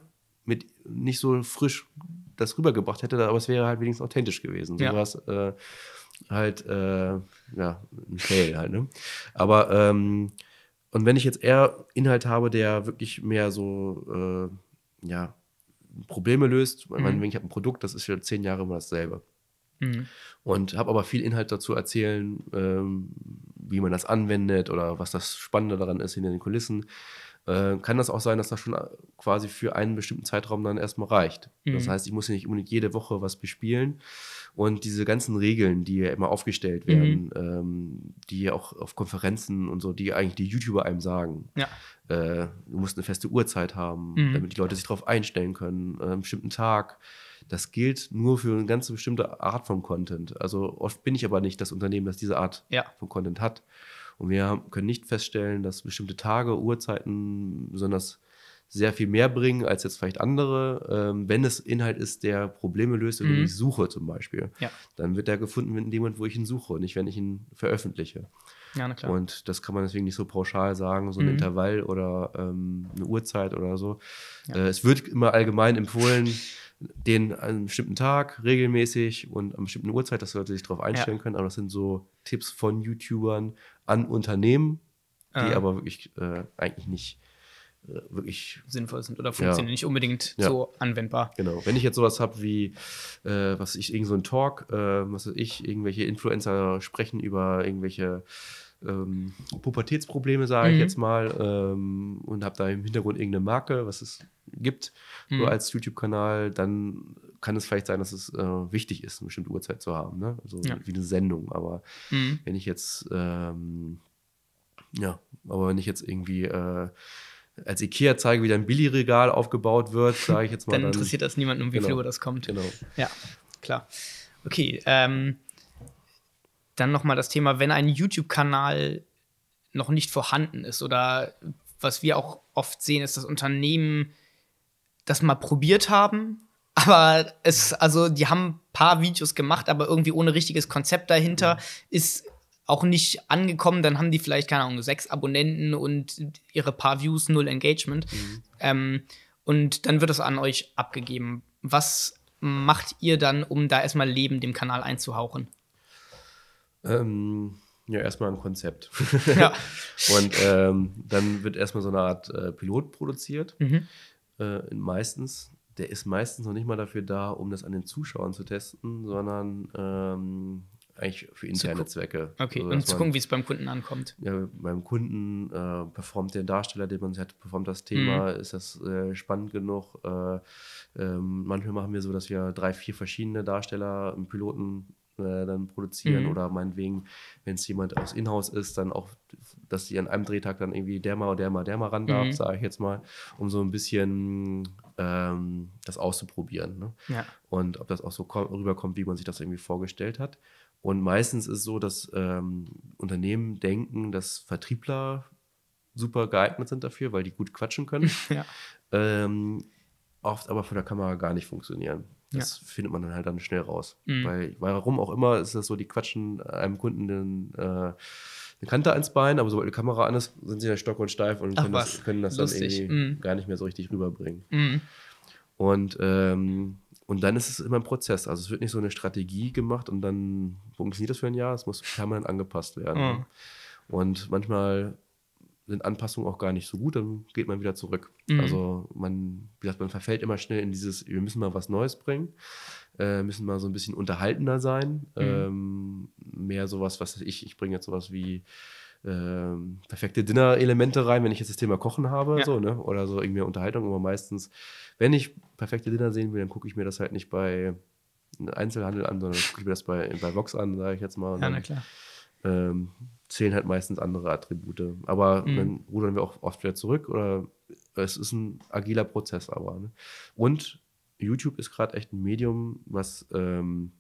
mit nicht so frisch das rübergebracht hätte, aber es wäre halt wenigstens authentisch gewesen. So was, äh, halt äh, ja, ein Fail halt, ne? Aber ähm, und wenn ich jetzt eher Inhalt habe, der wirklich mehr so, äh, ja, Probleme löst, mhm. ich meine, mhm. ich habe ein Produkt, das ist für zehn Jahre immer dasselbe. Mhm. Und habe aber viel Inhalt dazu erzählen, ähm, wie man das anwendet oder was das Spannende daran ist hinter den Kulissen. Äh, kann das auch sein, dass das schon äh, quasi für einen bestimmten Zeitraum dann erstmal reicht. Mhm. Das heißt, ich muss ja nicht unbedingt jede Woche was bespielen. Und diese ganzen Regeln, die ja immer aufgestellt werden, mhm. ähm, die ja auch auf Konferenzen und so, die eigentlich die YouTuber einem sagen. Ja. Äh, du musst eine feste Uhrzeit haben, mhm. damit die Leute sich darauf einstellen können, an äh, einem bestimmten Tag. Das gilt nur für eine ganz bestimmte Art von Content. Also oft bin ich aber nicht das Unternehmen, das diese Art ja. von Content hat. Und wir können nicht feststellen, dass bestimmte Tage, Uhrzeiten besonders sehr viel mehr bringen als jetzt vielleicht andere, ähm, wenn es Inhalt ist, der Probleme löst wenn mhm. ich suche zum Beispiel. Ja. Dann wird der gefunden in dem Moment, wo ich ihn suche, nicht wenn ich ihn veröffentliche. Ja, na klar. Und das kann man deswegen nicht so pauschal sagen, so ein mhm. Intervall oder ähm, eine Uhrzeit oder so. Ja. Äh, es wird immer allgemein empfohlen, den an einem bestimmten Tag regelmäßig und an einer bestimmten Uhrzeit, dass Leute sich darauf einstellen ja. können. Aber das sind so Tipps von YouTubern an Unternehmen, die ah. aber wirklich äh, eigentlich nicht äh, wirklich sinnvoll sind oder funktionieren ja. nicht unbedingt ja. so anwendbar. Genau. Wenn ich jetzt sowas habe wie, äh, was ich, irgend so ein Talk, äh, was weiß ich, irgendwelche Influencer sprechen über irgendwelche ähm, Pubertätsprobleme, sage mhm. ich jetzt mal, ähm, und habe da im Hintergrund irgendeine Marke, was es gibt, mhm. so als YouTube-Kanal, dann kann es vielleicht sein, dass es äh, wichtig ist, eine bestimmte Uhrzeit zu haben, ne? also ja. wie eine Sendung. Aber mhm. wenn ich jetzt, ähm, ja, aber wenn ich jetzt irgendwie äh, als Ikea zeige, wie dein Billy-Regal aufgebaut wird, sage ich jetzt mal. (laughs) dann, dann, interessiert das niemanden, um wie genau. viel Uhr das kommt. Genau. Ja, klar. Okay, ähm, dann nochmal das Thema, wenn ein YouTube-Kanal noch nicht vorhanden ist oder was wir auch oft sehen, ist, dass Unternehmen das mal probiert haben, (laughs) aber es, also die haben ein paar Videos gemacht, aber irgendwie ohne richtiges Konzept dahinter, mhm. ist auch nicht angekommen, dann haben die vielleicht, keine Ahnung, sechs Abonnenten und ihre paar Views, null Engagement. Mhm. Ähm, und dann wird es an euch abgegeben. Was macht ihr dann, um da erstmal Leben dem Kanal einzuhauchen? Ähm, ja, erstmal ein Konzept. Ja. (laughs) und ähm, dann wird erstmal so eine Art äh, Pilot produziert. Mhm. Äh, meistens. Der ist meistens noch nicht mal dafür da, um das an den Zuschauern zu testen, sondern ähm, eigentlich für interne Zwecke. Okay, also, und zu gucken, wie es beim Kunden ankommt. Ja, beim Kunden äh, performt der Darsteller, den man hat, performt das Thema, mhm. ist das äh, spannend genug? Äh, ähm, manchmal machen wir so, dass wir drei, vier verschiedene Darsteller im ähm, Piloten äh, dann produzieren mhm. oder meinetwegen, wenn es jemand aus Inhouse ist, dann auch, dass die an einem Drehtag dann irgendwie der mal, der mal, der mal ran darf, mhm. sage ich jetzt mal, um so ein bisschen ähm, das auszuprobieren. Ne? Ja. Und ob das auch so rüberkommt, wie man sich das irgendwie vorgestellt hat. Und meistens ist es so, dass ähm, Unternehmen denken, dass Vertriebler super geeignet sind dafür, weil die gut quatschen können. (laughs) Ja. Ähm, oft aber vor der Kamera gar nicht funktionieren. Das ja. findet man dann halt dann schnell raus. Mhm. Weil, warum auch immer, ist das so, die quatschen einem Kunden den, äh, eine Kante ans Bein, aber sobald eine Kamera an ist, sind sie dann stock und steif und können, das, können, das, Lustig. dann irgendwie mhm. gar nicht mehr so richtig rüberbringen. Mhm. Und, ähm, und dann ist es immer ein Prozess. Also es wird nicht so eine Strategie gemacht und dann funktioniert das für ein Jahr, es muss permanent angepasst werden. Mhm. Und manchmal sind Anpassungen auch gar nicht so gut, dann geht man wieder zurück. Mhm. Also man, wie gesagt, man verfällt immer schnell in dieses, wir müssen mal was Neues bringen, äh, müssen mal so ein bisschen unterhaltender sein. Mhm. Ähm, mehr sowas, was ich, ich bringe jetzt sowas wie äh, perfekte Dinner-Elemente rein, wenn ich jetzt das Thema Kochen habe, ja. so, ne? Oder so irgendwie Unterhaltung. Aber meistens, wenn ich perfekte Dinner sehen will, dann gucke ich mir das halt nicht bei Einzelhandel an, sondern gucke ich mir das bei, bei Vox an, sage ich jetzt mal. Ja, na klar ähm, zählen halt meistens andere Attribute. Aber mhm. dann rudern wir auch oft wieder zurück oder es ist ein agiler Prozess aber. Ne? Und YouTube ist gerade echt ein Medium, was ähm,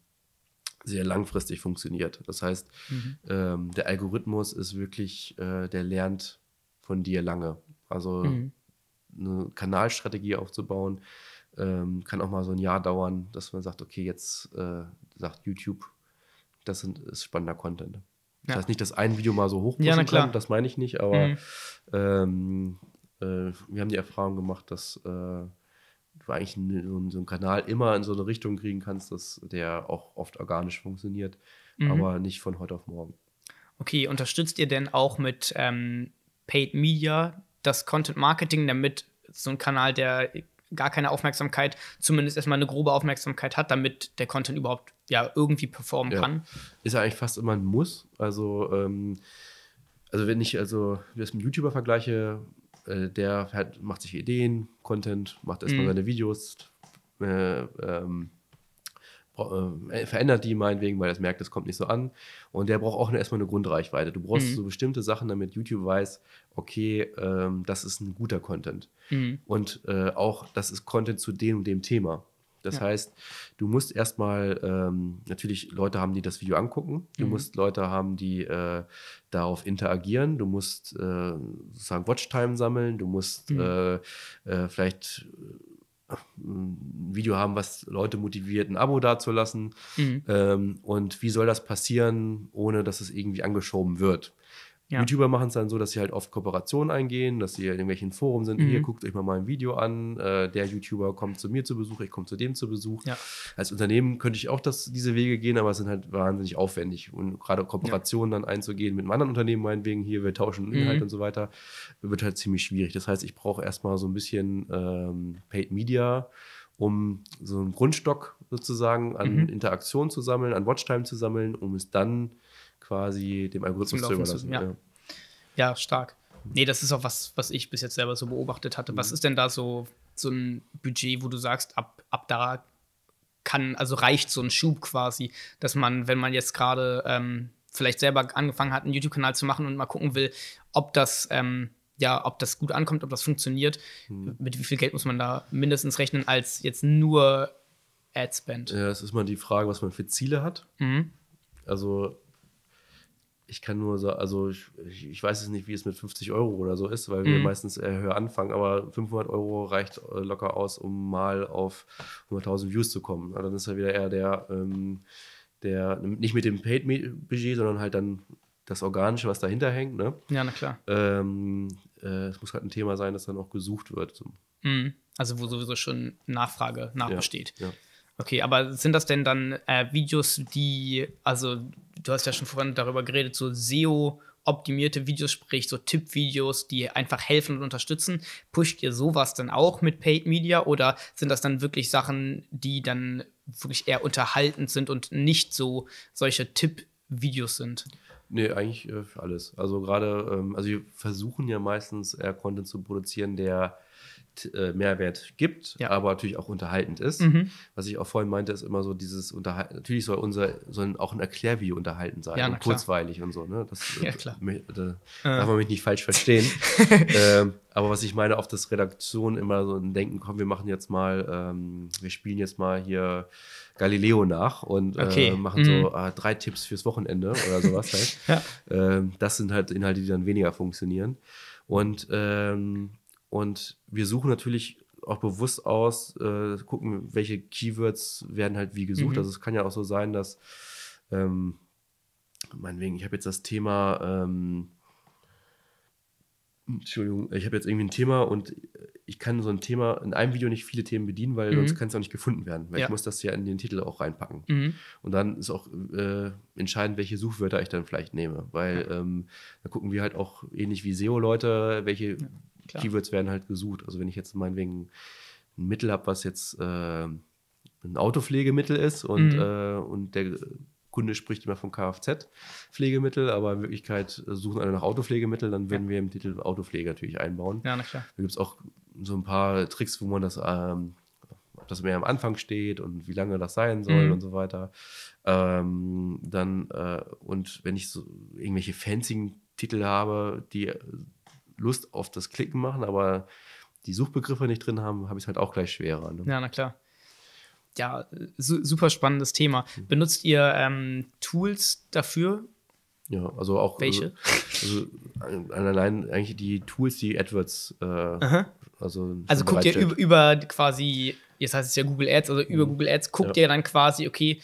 sehr langfristig funktioniert. Das heißt, mhm. ähm, der Algorithmus ist wirklich, äh, der lernt von dir lange. Also mhm. eine Kanalstrategie aufzubauen, ähm, kann auch mal so ein Jahr dauern, dass man sagt, okay, jetzt äh, sagt YouTube, das sind, ist spannender Content. Das heißt nicht, dass ein Video mal so hochpushen ja, kann, das meine ich nicht, aber mhm. ähm, äh, wir haben die Erfahrung gemacht, dass äh, du eigentlich einen, so einen Kanal immer in so eine Richtung kriegen kannst, dass der auch oft organisch funktioniert, mhm. aber nicht von heute auf morgen. Okay, unterstützt ihr denn auch mit ähm, Paid Media das Content Marketing, damit so ein Kanal, der gar keine Aufmerksamkeit, zumindest erstmal eine grobe Aufmerksamkeit hat, damit der Content überhaupt ja irgendwie performen ja. kann. Ist ja eigentlich fast immer ein Muss. Also, ähm, also wenn ich also das mit YouTuber vergleiche, äh, der hat, macht sich Ideen, Content, macht erstmal mhm. seine Videos, äh, ähm, äh, äh, verändert die meinetwegen, weil das merkt, das kommt nicht so an. Und der braucht auch erstmal eine Grundreichweite. Du brauchst mhm. so bestimmte Sachen, damit YouTube weiß, okay, ähm, das ist ein guter Content. Mhm. Und äh, auch, das ist Content zu dem und dem Thema. Das ja. heißt, du musst erstmal ähm, natürlich Leute haben, die das Video angucken. Du mhm. musst Leute haben, die äh, darauf interagieren. Du musst äh, sozusagen Watchtime sammeln. Du musst mhm. äh, äh vielleicht ein Video haben, was Leute motiviert, ein Abo dazulassen. Mhm. Ähm, und wie soll das passieren, ohne dass es irgendwie angeschoben wird? Ja. YouTuber machen es dann so, dass sie halt oft Kooperationen eingehen, dass sie in irgendwelchen Foren sind. Mhm. Hier guckt euch mal mein Video an. Äh, der YouTuber kommt zu mir zu Besuch, ich komme zu dem zu Besuch. Ja. Als Unternehmen könnte ich auch das, diese Wege gehen, aber es sind halt wahnsinnig aufwendig. Und gerade Kooperationen ja. dann einzugehen mit einem anderen Unternehmen, meinetwegen hier, wir tauschen mhm. Inhalt mhm. und so weiter, wird halt ziemlich schwierig. Das heißt, ich brauche erstmal so ein bisschen ähm, Paid Media um so einen Grundstock sozusagen an mhm. Interaktion zu sammeln, an Watchtime zu sammeln, um es dann quasi dem Algorithmus zu überlassen. ja. ja. ja, stark. Nee, das ist auch was, was ich bis jetzt selber so beobachtet hatte. Was mhm. ist denn da so, so ein Budget, wo du sagst, ab, ab da kann, also reicht so ein Schub quasi, dass man, wenn man jetzt gerade ähm, vielleicht selber angefangen hat, einen YouTube-Kanal zu machen und mal gucken will, ob das, ähm, ja, ob das gut ankommt, ob das funktioniert, mhm. mit wie viel Geld muss man da mindestens rechnen, als jetzt nur Adspend? Ja, es ist mal die Frage, was man für Ziele hat. Mhm. Also ich kann nur sagen, also ich, ich weiß es nicht, wie es mit 50 Euro oder so ist, weil wir mhm. meistens höher anfangen, aber 500 Euro reicht äh, locker aus, um mal auf 100.000 Views zu kommen. Also dann ist ja wieder eher der, ähm, der, nicht mit dem Paid-Budget, sondern halt dann das Organische, was dahinter hängt. Ne? Ja, na klar. Ähm, äh, es muss halt ein Thema sein, das dann auch gesucht wird. Mhm. Also wo sowieso schon Nachfrage nachbesteht. Ja, ja. Okay, aber sind das denn dann äh, Videos, die, also du hast ja schon vorhin darüber geredet, so SEO optimierte Videos, sprich so Tippvideos, die einfach helfen und unterstützen. Pusht ihr sowas dann auch mit Paid Media oder sind das dann wirklich Sachen, die dann wirklich eher unterhaltend sind und nicht so solche Tippvideos sind? Nee, eigentlich äh, alles. Also gerade, ähm, also wir versuchen ja meistens eher Content zu produzieren, der äh, Mehrwert gibt, ja. aber natürlich auch unterhaltend ist. Mhm. Was ich auch vorhin meinte, ist immer so dieses Unterhalten. Natürlich soll unser soll auch ein Erklärvideo unterhalten sein ja, und kurzweilig und so. Ne? Das, äh, ja, klar. Äh, da darf man mich nicht falsch verstehen. (laughs) ähm, aber was ich meine, auf das Redaktion immer so ein Denken, komm, wir machen jetzt mal, ähm, wir spielen jetzt mal hier Galileo nach und okay. äh, machen mhm. so äh, ah, drei Tipps fürs Wochenende oder sowas halt. (laughs) ja. ähm, das sind halt Inhalte, die dann weniger funktionieren. Und ähm, und wir suchen natürlich auch bewusst aus, äh, gucken, welche Keywords werden halt wie gesucht. Mhm. Also es kann ja auch so sein, dass ähm, meinetwegen, ich habe jetzt das Thema, ähm, Entschuldigung, ich habe jetzt irgendwie ein Thema und ich kann so ein Thema in einem Video nicht viele Themen bedienen, weil mhm. sonst kann es auch nicht gefunden werden, weil ja. ich muss das ja in den Titel auch reinpacken. Mhm. Und dann ist auch äh, entscheidend, welche Suchwörter ich dann vielleicht nehme, weil ja. ähm, da gucken wir halt auch ähnlich wie SEO-Leute, welche ja. Klar. Keywords werden halt gesucht. Also wenn ich jetzt meinetwegen ein Mittel habe, was jetzt äh, ein Autopflegemittel ist und, mhm. äh, und der Kunde spricht immer von Kfz-Pflegemittel, aber in Wirklichkeit suchen alle nach Autopflegemittel, dann werden ja. wir im Titel Autopflege natürlich einbauen. Ja, na klar. Da gibt es auch so ein paar Tricks, wo man das, ähm, ob das mehr am Anfang steht und wie lange das sein soll mhm. und so weiter. Ähm, dann, äh, und wenn ich so irgendwelche fancy Titel habe, die Lust auf das Klicken machen, aber die Suchbegriffe nicht drin haben, habe ich es halt auch gleich schwerer. Ne? Ja, na klar. Ja, su super spannendes Thema. Mhm. Benutzt ihr ähm, Tools dafür? Ja, also auch. Welche? Also, also allein eigentlich die Tools, die AdWords. Äh, also, also guckt ihr über, über, quasi, jetzt heißt es ja Google Ads, also mhm. über mhm. Google Ads guckt ja. ihr dann quasi, okay,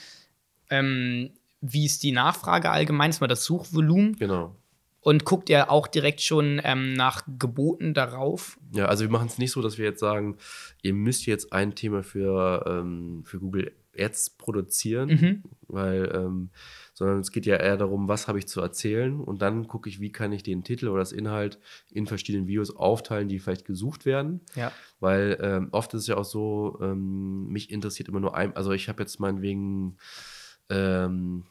ähm, wie ist die Nachfrage allgemein, ist mal das Suchvolumen. Genau. Und guckt ihr auch direkt schon ähm, nach Geboten darauf? Ja, also wir machen es nicht so, dass wir jetzt sagen, ihr müsst jetzt ein Thema für, ähm, für Google Ads produzieren, mhm. weil, ähm, sondern es geht ja eher darum, was habe ich zu erzählen und dann gucke ich, wie kann ich den Titel oder das Inhalt in verschiedenen Videos aufteilen, die vielleicht gesucht werden. Ja. Weil ähm, oft ist es ja auch so, ähm, mich interessiert immer nur ein, also ich habe jetzt meinetwegen ähm,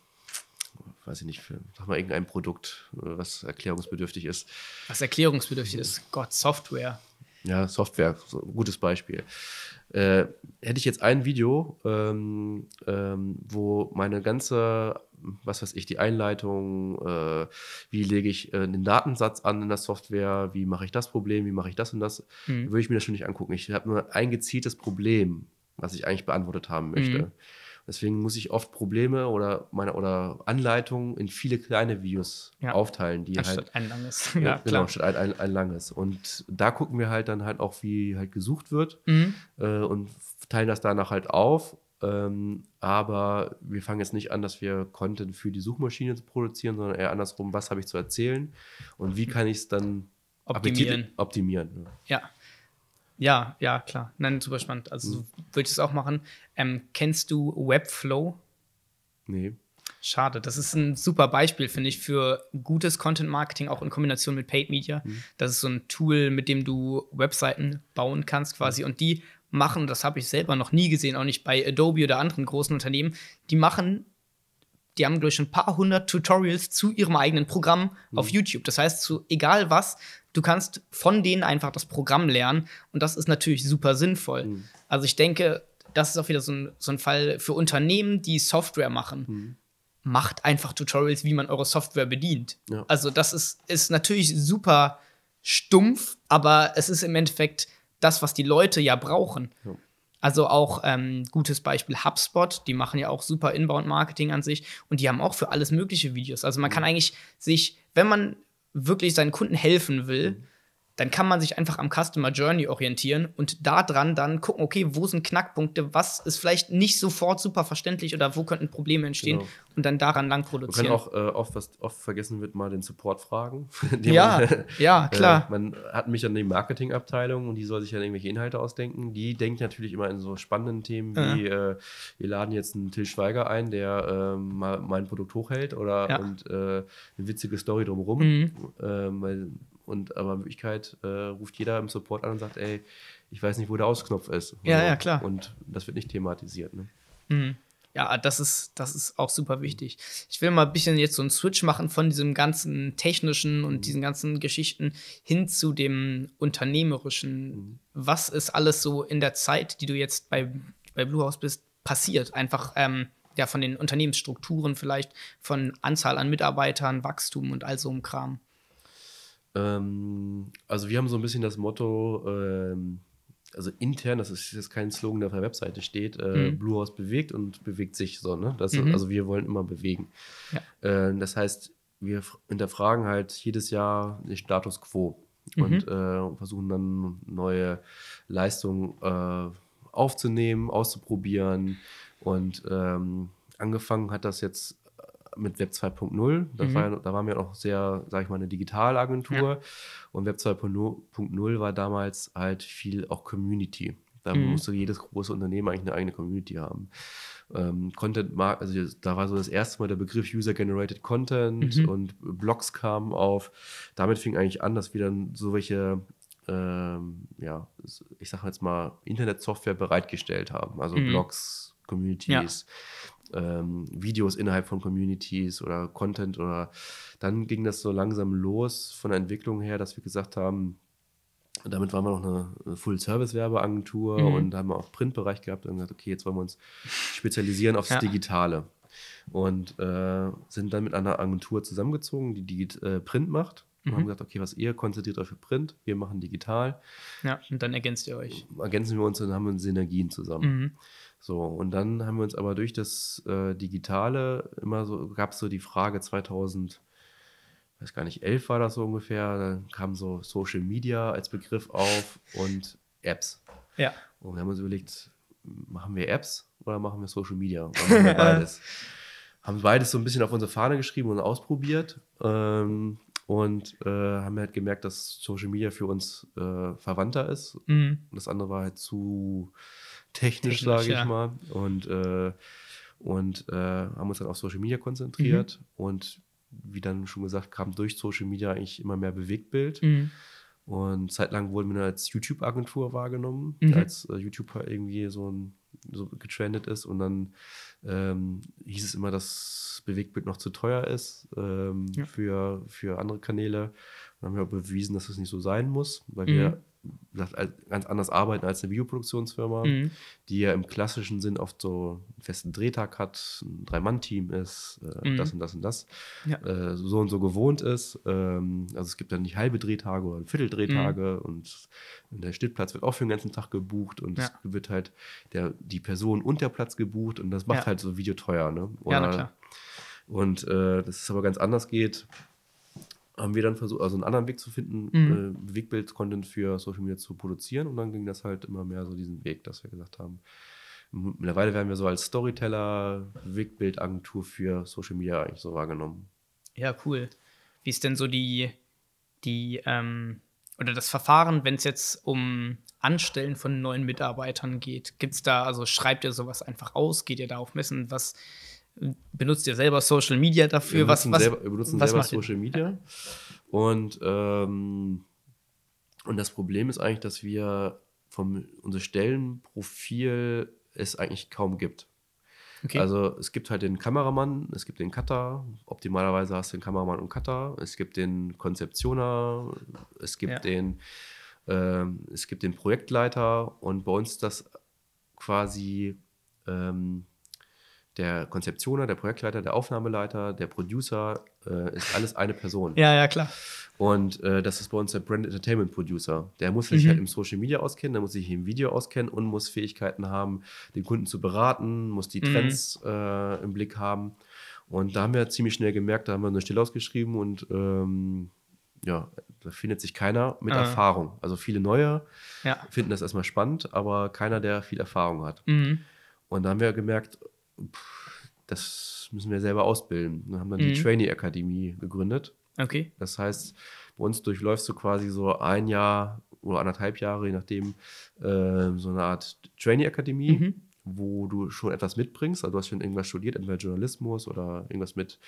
weiß ich nicht, für, sag mal, irgendein Produkt, äh, was erklärungsbedürftig ist. Was erklärungsbedürftig ist, Gott, Software. Ja, Software, so ein gutes Beispiel. Äh, hätte ich jetzt ein Video, ähm, ähm, wo meine ganze, was weiß ich, die Einleitung, äh, wie lege ich äh, den Datensatz an in der Software, wie mache ich das Problem, wie mache ich das und das, mhm. würde ich mir das schon nicht angucken. Ich habe nur ein gezieltes Problem, was ich eigentlich beantwortet haben möchte. Mhm. Deswegen muss ich oft Probleme oder meine oder Anleitungen in viele kleine Videos ja. aufteilen, die Anstatt halt ein langes. Ja, ja genau, statt ein, ein, ein, langes. Und da gucken wir halt dann halt auch, wie halt gesucht wird mhm. äh, und teilen das danach halt auf. Ähm, aber wir fangen jetzt nicht an, dass wir Content für die Suchmaschine produzieren, sondern eher andersrum, was habe ich zu erzählen und wie mhm. kann ich es dann optimieren. optimieren. ja. Ja, ja, klar. Nein, super spannend. Also hm. so würde ich es auch machen. Ähm, kennst du Webflow? Nee. Schade. Das ist ein super Beispiel, finde ich, für gutes Content Marketing, auch in Kombination mit Paid Media. Mhm. Das ist so ein Tool, mit dem du Webseiten bauen kannst quasi. Hm. Und die machen, das habe ich selber noch nie gesehen, auch nicht bei Adobe oder anderen großen Unternehmen, die machen die haben, glaube ich, schon ein paar hundert Tutorials zu ihrem eigenen Programm mhm. auf YouTube. Das heißt, zu egal was, du kannst von denen einfach das Programm lernen und das ist natürlich super sinnvoll. Mhm. Also ich denke, das ist auch wieder so ein, so ein Fall für Unternehmen, die Software machen. Mhm. Macht einfach Tutorials, wie man eure Software bedient. Ja. Also das ist, ist natürlich super stumpf, aber es ist im Endeffekt das, was die Leute ja brauchen. Ja. Also auch ähm, gutes Beispiel HubSpot, die machen ja auch super Inbound-Marketing an sich und die haben auch für alles mögliche Videos. Also man kann mhm. eigentlich sich, wenn man wirklich seinen Kunden helfen will, mhm dann kann man sich einfach am Customer Journey orientieren und daran dann gucken, okay, wo sind Knackpunkte, was ist vielleicht nicht sofort super verständlich oder wo könnten Probleme entstehen genau. und dann daran lang produzieren. Man kann auch äh, oft, was oft vergessen wird, mal den Support fragen. (laughs) ja, man, (laughs) ja, äh, klar. Äh, man hat mich an die Marketingabteilung und die soll sich ja irgendwelche Inhalte ausdenken. Die denkt natürlich immer in so spannenden Themen wie, ja. äh, wir laden jetzt einen Till Schweiger ein, der ähm, mal mein Produkt hochhält oder ja. und äh, eine witzige Story drumherum, mhm. Ähm, weil und aber in Wirklichkeit äh, ruft jeder im Support an und sagt, ey, ich weiß nicht, wo der Ausknopf ist. Ja, so. ja, klar. Und das wird nicht thematisiert. Ne? Mhm. Ja, das ist, das ist auch super wichtig. Ich will mal ein bisschen jetzt so einen Switch machen von diesem ganzen technischen und mhm. diesen ganzen Geschichten hin zu dem unternehmerischen. Mhm. Was ist alles so in der Zeit, die du jetzt bei, bei Blue House bist, passiert? Einfach ähm, ja von den Unternehmensstrukturen vielleicht, von Anzahl an Mitarbeitern, Wachstum und all so einem Kram. Ähm, also wir haben so ein bisschen das Motto, ähm, also intern, das ist jetzt kein Slogan, der auf der Webseite steht, äh, mhm. Blue House bewegt und bewegt sich so. Ne? Das, mhm. Also wir wollen immer bewegen. Ja. Äh, das heißt, wir hinterfragen halt jedes Jahr den Status quo mhm. und äh, versuchen dann neue Leistungen äh, aufzunehmen, auszuprobieren. Und ähm, angefangen hat das jetzt mit Web 2.0. Mhm. War, da waren wir auch sehr, sage ich mal, eine Digitalagentur. Ja. Und Web 2.0 war damals halt viel auch Community. Da mhm. musste jedes große Unternehmen eigentlich eine eigene Community haben. Ähm, Content Mark, also da war so das erste Mal der Begriff User-Generated Content mhm. und Blogs kamen auf. Damit fing eigentlich an, dass wir dann so welche ähm, ja, ich sag jetzt mal, Internetsoftware bereitgestellt haben, also mhm. Blogs, Communities. Ja ähm, Videos innerhalb von Communities oder Content oder dann ging das so langsam los von der Entwicklung her, dass wir gesagt haben, damit waren wir noch eine Full-Service-Werbeagentur mhm. und haben auch Printbereich gehabt und gesagt, okay, jetzt wollen wir uns spezialisieren aufs ja. Digitale. Und äh, sind dann mit einer Agentur zusammengezogen, die Digit äh, Print macht. Und haben mhm. gesagt, okay, was ihr konzentriert euch für Print, wir machen digital. Ja, und dann ergänzt ihr euch. Ergänzen wir uns und haben Synergien zusammen. Mhm. So, und dann haben wir uns aber durch das äh, Digitale immer so, gab es so die Frage 2000, weiß gar nicht, 11 war das so ungefähr, dann kam so Social Media als Begriff auf und Apps. Ja. Und wir haben uns überlegt, machen wir Apps oder machen wir Social Media? Oder machen wir beides? (laughs) haben beides so ein bisschen auf unsere Fahne geschrieben und ausprobiert ähm, und äh, haben halt gemerkt, dass Social Media für uns äh, verwandter ist. Mhm. Das andere war halt zu technisch, sage ich ja. mal. Und, äh, und äh, haben uns dann auf Social Media konzentriert. Mhm. Und wie dann schon gesagt, kam durch Social Media eigentlich immer mehr Bewegtbild. Mhm. Und zeitlang wurden wir als YouTube-Agentur wahrgenommen, mhm. als äh, YouTube irgendwie so, ein, so getrendet ist. Und dann ähm, hieß es immer, dass Bewegtbild noch zu teuer ist ähm, ja. für, für andere Kanäle. Dann haben wir bewiesen, dass es das nicht so sein muss, weil mhm. wir ganz anders arbeiten als eine Videoproduktionsfirma, mhm. die ja im klassischen Sinn oft so einen festen Drehtag hat, ein Drei-Mann-Team ist, äh, mhm. das und das und das, ja. äh, so und so gewohnt ist. Ähm, also es gibt dann nicht halbe Drehtage oder Vierteldrehtage mhm. und der Schnittplatz wird auch für den ganzen Tag gebucht und ja. es wird halt der, die Person und der Platz gebucht und das macht ja. halt so Video teuer. Ne? Oder, ja, na klar. Und äh, dass es aber ganz anders geht, haben wir dann versucht, also einen anderen Weg zu finden, mhm. äh, Bewegbild-Content für Social Media zu produzieren. Und dann ging das halt immer mehr so diesen Weg, dass wir gesagt haben, mittlerweile werden wir so als Storyteller, wegbild agentur für Social Media eigentlich so wahrgenommen. Ja, cool. Wie ist denn so die, die ähm, oder das Verfahren, wenn es jetzt um Anstellen von neuen Mitarbeitern geht? Gibt es da, also schreibt ihr sowas einfach aus? Geht ihr da auf Messen? Was, benutzt ihr selber Social Media dafür? Wir benutzen was, selber, wir benutzen selber Social Media. Und, ähm, und das Problem ist eigentlich, dass wir vom, unser Stellenprofil es eigentlich kaum gibt. Okay. Also es gibt halt den Kameramann, es gibt den Cutter, optimalerweise hast du den Kameramann und Cutter, es gibt den Konzeptioner, es gibt ja. den ähm, es gibt den Projektleiter und bei uns das quasi ähm, der Konzeptioner, der Projektleiter, der Aufnahmeleiter, der Producer, äh, ist alles eine Person. ja, ja, klar. Und äh, das ist bei uns der Brand Entertainment Producer. Der muss sich mhm. halt im Social Media auskennen, der muss sich im Video auskennen und muss Fähigkeiten haben, den Kunden zu beraten, muss die mhm. Trends mhm. äh, im Blick haben. Und da haben wir ziemlich schnell gemerkt, da haben wir eine Stelle ausgeschrieben und ähm, ja, da findet sich keiner mit ah. Erfahrung. Also viele Neue ja. finden das erstmal spannend, aber keiner, der viel Erfahrung hat. Mhm. Und da haben wir gemerkt, das müssen wir selber ausbilden. Dann haben wir mhm. die Trainee Akademie gegründet. Okay. Das heißt, bei uns durchläufst du quasi so ein Jahr oder anderthalb Jahre, je nachdem, äh, so eine Art Trainee-Akademie, mhm. wo du schon etwas mitbringst. Also du hast schon irgendwas studiert, entweder Journalismus oder irgendwas mit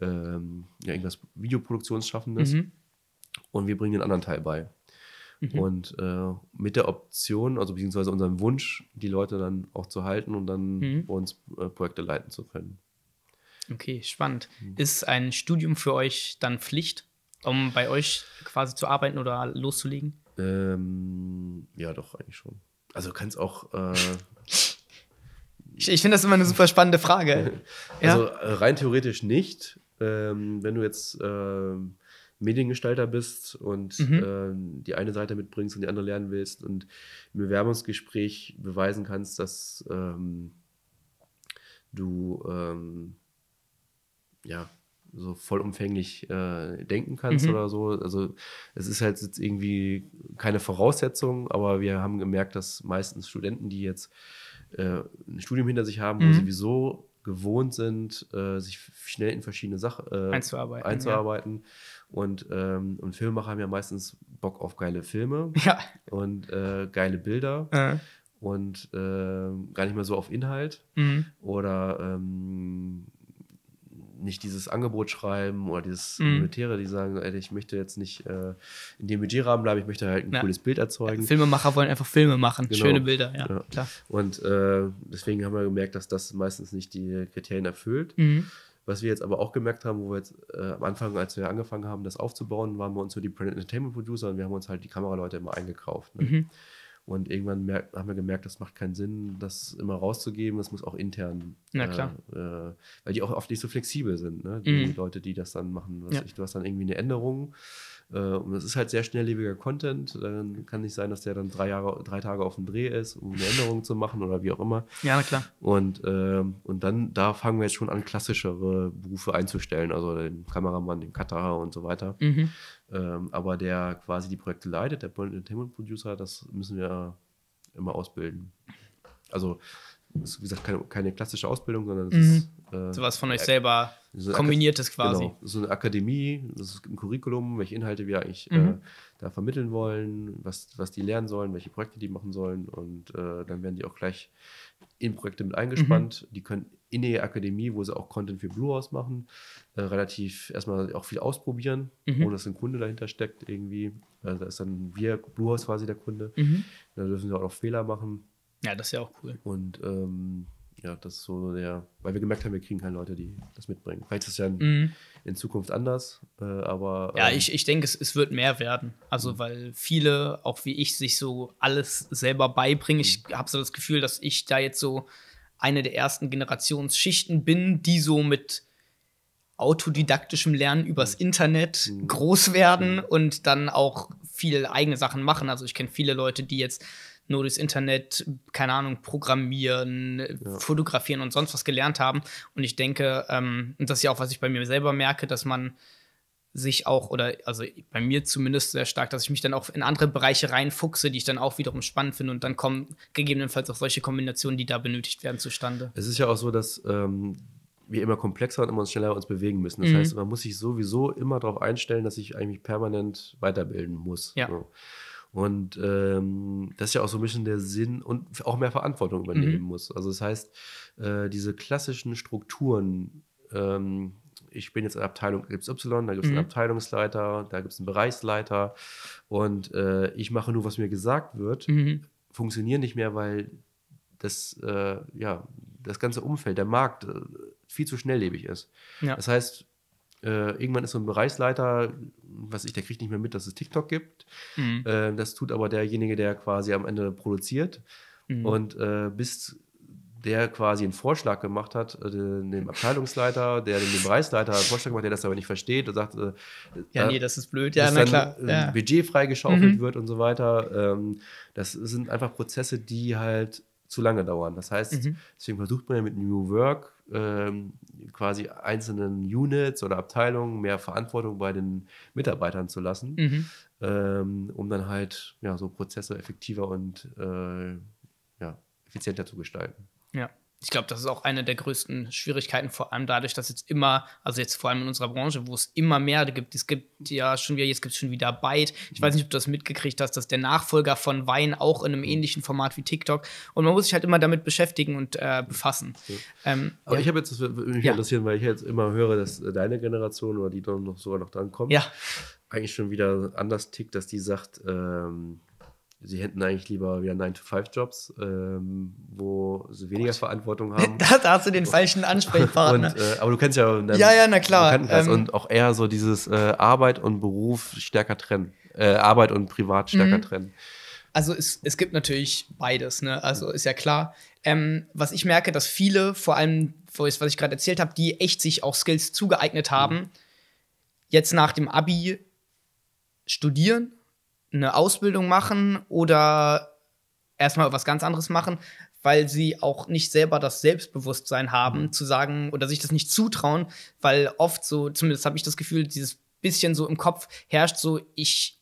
ähm, ja, irgendwas Videoproduktionsschaffendes. Mhm. Und wir bringen den anderen Teil bei. Mhm. Und äh, mit der Option, also beziehungsweise unserem Wunsch, die Leute dann auch zu halten und dann mhm. bei uns äh, Projekte leiten zu können. Okay, spannend. Mhm. Ist ein Studium für euch dann Pflicht, um bei euch quasi zu arbeiten oder loszulegen? Ähm, ja, doch, eigentlich schon. Also kannst auch. Äh, (laughs) ich, ich finde das immer eine super spannende Frage. (laughs) also ja? rein theoretisch nicht. Ähm, wenn du jetzt ähm, Mediengestalter bist und mhm. ähm, die eine Seite mitbringst und die andere lernen willst und im Bewerbungsgespräch beweisen kannst, dass ähm, du ähm, ja so vollumfänglich äh, denken kannst mhm. oder so. Also es ist halt jetzt irgendwie keine Voraussetzung, aber wir haben gemerkt, dass meistens Studenten, die jetzt äh, ein Studium hinter sich haben, mhm. wo sie sowieso gewohnt sind, äh, sich schnell in verschiedene Sachen äh, einzuarbeiten, einzuarbeiten ja. Und, ähm, und Filmemacher haben ja meistens Bock auf geile Filme (laughs) ja. und äh, geile Bilder. Äh. Und äh, gar nicht mehr so auf Inhalt mhm. oder ähm, nicht dieses Angebot schreiben oder dieses mm. Militäre, die sagen, ey, ich möchte jetzt nicht äh, in dem Budgetrahmen bleiben, ich möchte halt ein ja. cooles Bild erzeugen. Ja, Filmemacher wollen einfach Filme machen, genau. schöne Bilder, ja, ja. klar. Und äh, deswegen haben wir gemerkt, dass das meistens nicht die Kriterien erfüllt. Mm. Was wir jetzt aber auch gemerkt haben, wo wir jetzt äh, am Anfang, als wir angefangen haben, das aufzubauen, waren wir uns so die Print Entertainment Producer und wir haben uns halt die Kameraleute immer eingekauft. Ne? Mhm. Und irgendwann merkt, haben wir gemerkt, das macht keinen Sinn, das immer rauszugeben. Das muss auch intern. Na äh, klar. äh, weil die auch oft nicht so flexibel sind, ne? Die mhm. Leute, die das dann machen. Was ja. ich, du hast dann irgendwie eine Änderung äh, und das ist halt sehr schnelllebiger Content. Dann kann nicht sein, dass der dann drei, Jahre, drei Tage auf dem Dreh ist, um eine Änderung zu machen oder wie auch immer. Ja, na klar. Und, ähm, und dann, da fangen wir jetzt schon an, klassischere Berufe einzustellen, also den Kameramann, den Cutter und so weiter. Mhm. Ähm, aber der quasi die Projekte leitet, der Entertainment Producer, das müssen wir immer ausbilden. Also, ist, wie gesagt, keine, keine klassische Ausbildung, sondern es mhm. ist äh, Sowas von euch selber so kombiniertes genau, quasi. Genau, so eine Akademie, das ist ein Curriculum, welche Inhalte wir eigentlich äh, mhm. äh, da vermitteln wollen, was, was die lernen sollen, welche Projekte die machen sollen und äh, dann werden die auch gleich in Projekte mit eingespannt. Mhm. Die können in der Akademie, wo sie auch Content für Blue House machen, äh, relativ erstmal auch viel ausprobieren, mhm. ohne dass ein Kunde dahinter steckt irgendwie. Also da ist dann wir, Blue House quasi der Kunde. Mhm. Da dürfen sie auch noch Fehler machen. Ja, das ist ja auch cool. Und ähm, ja, das ist so der, weil wir gemerkt haben, wir kriegen keine Leute, die das mitbringen. Vielleicht ist es ja in, mhm. in Zukunft anders, äh, aber. ja, ähm, ich, ich denke, es, es wird mehr werden. Also, mhm. weil viele, auch wie ich, sich so alles selber beibringen. Ich mhm. habe so das Gefühl, dass ich da jetzt so eine der ersten Generationsschichten bin, die so mit autodidaktischem Lernen übers mhm. Internet mhm. groß werden und dann auch viele eigene Sachen machen. Also ich kenne viele Leute, die jetzt nur durchs Internet, keine Ahnung, programmieren, ja. fotografieren und sonst was gelernt haben. Und ich denke, ähm, und das ist ja auch, was ich bei mir selber merke, dass man sich auch, oder also bei mir zumindest sehr stark, dass ich mich dann auch in andere Bereiche reinfuchse, die ich dann auch wiederum spannend finde und dann kommen gegebenenfalls auch solche Kombinationen, die da benötigt werden, zustande. Es ist ja auch so, dass ähm, wir immer komplexer und immer schneller uns bewegen müssen. Das mhm. heißt, man muss sich sowieso immer darauf einstellen, dass ich eigentlich permanent weiterbilden muss. Ja. So. Und ähm, das ist ja auch so ein bisschen der Sinn und auch mehr Verantwortung übernehmen mhm. muss. Also das heißt, äh, diese klassischen Strukturen, ähm, ich bin jetzt in der Abteilung Y, da gibt es einen mhm. Abteilungsleiter, da gibt es einen Bereichsleiter und äh, ich mache nur, was mir gesagt wird, mhm. funktionieren nicht mehr, weil das, äh, ja, das ganze Umfeld, der Markt äh, viel zu schnelllebig ist. Ja. Das heißt, äh, irgendwann ist so ein Bereichsleiter, was ich, der kriegt nicht mehr mit, dass es TikTok gibt. Mhm. Äh, das tut aber derjenige, der quasi am Ende produziert. Mhm. Und äh, bis der quasi einen Vorschlag gemacht hat, äh, dem Abteilungsleiter, der dem Bereichsleiter einen Vorschlag gemacht hat, der das aber nicht versteht und sagt, äh, ja, äh, nee, das ist blöd, ja, na klar. Äh, ja. Budget freigeschaufelt mhm. wird und so weiter. Ähm, das sind einfach Prozesse, die halt zu lange dauern. Das heißt, mhm. deswegen versucht man ja mit New Work ähm, quasi einzelnen Units oder Abteilungen mehr Verantwortung bei den Mitarbeitern zu lassen, mhm. ähm, um dann halt ja, so Prozesse effektiver und äh, ja, effizienter zu gestalten. Ja ich glaube, das ist auch eine der größten Schwierigkeiten, vor allem dadurch, dass jetzt immer, also jetzt vor allem in unserer Branche, wo es immer mehr gibt, es gibt ja schon wieder, jetzt gibt es schon wieder Byte. Ich weiß mhm. nicht, ob du das mitgekriegt hast, dass der Nachfolger von Wein auch in einem mhm. ähnlichen Format wie TikTok und man muss sich halt immer damit beschäftigen und äh, befassen. Okay. Ähm, Aber ja. ich habe jetzt, das würde mich ja. interessieren, weil ich jetzt immer höre, dass äh, deine Generation oder die dann noch sogar noch dran kommt, ja. eigentlich schon wieder anders tickt, dass die sagt, ähm, sie hätten eigentlich lieber wieder 9-to-5-Jobs, ähm, wo sie weniger Gott. Verantwortung (laughs) haben. da, hast du den falschen Ansprechpartner. Und, äh, aber du kennst ja deinem, Ja, ja, na klar. Ähm, und auch eher so dieses äh, Arbeit und Beruf stärker trennen. Äh, Arbeit und Privat stärker mhm. trennen. Also es, es gibt natürlich beides, ne? Also ist ja klar. Ähm, was ich merke, dass viele, vor allem, was ich gerade erzählt habe, die echt sich auch Skills zugeeignet mhm. haben, mhm. jetzt nach dem Abi studieren eine Ausbildung machen oder erstmal was ganz anderes machen, weil sie auch nicht selber das Selbstbewusstsein haben, mhm. zu sagen oder sich das nicht zutrauen, weil oft so, zumindest habe ich das Gefühl, dieses bisschen so im Kopf herrscht so, ich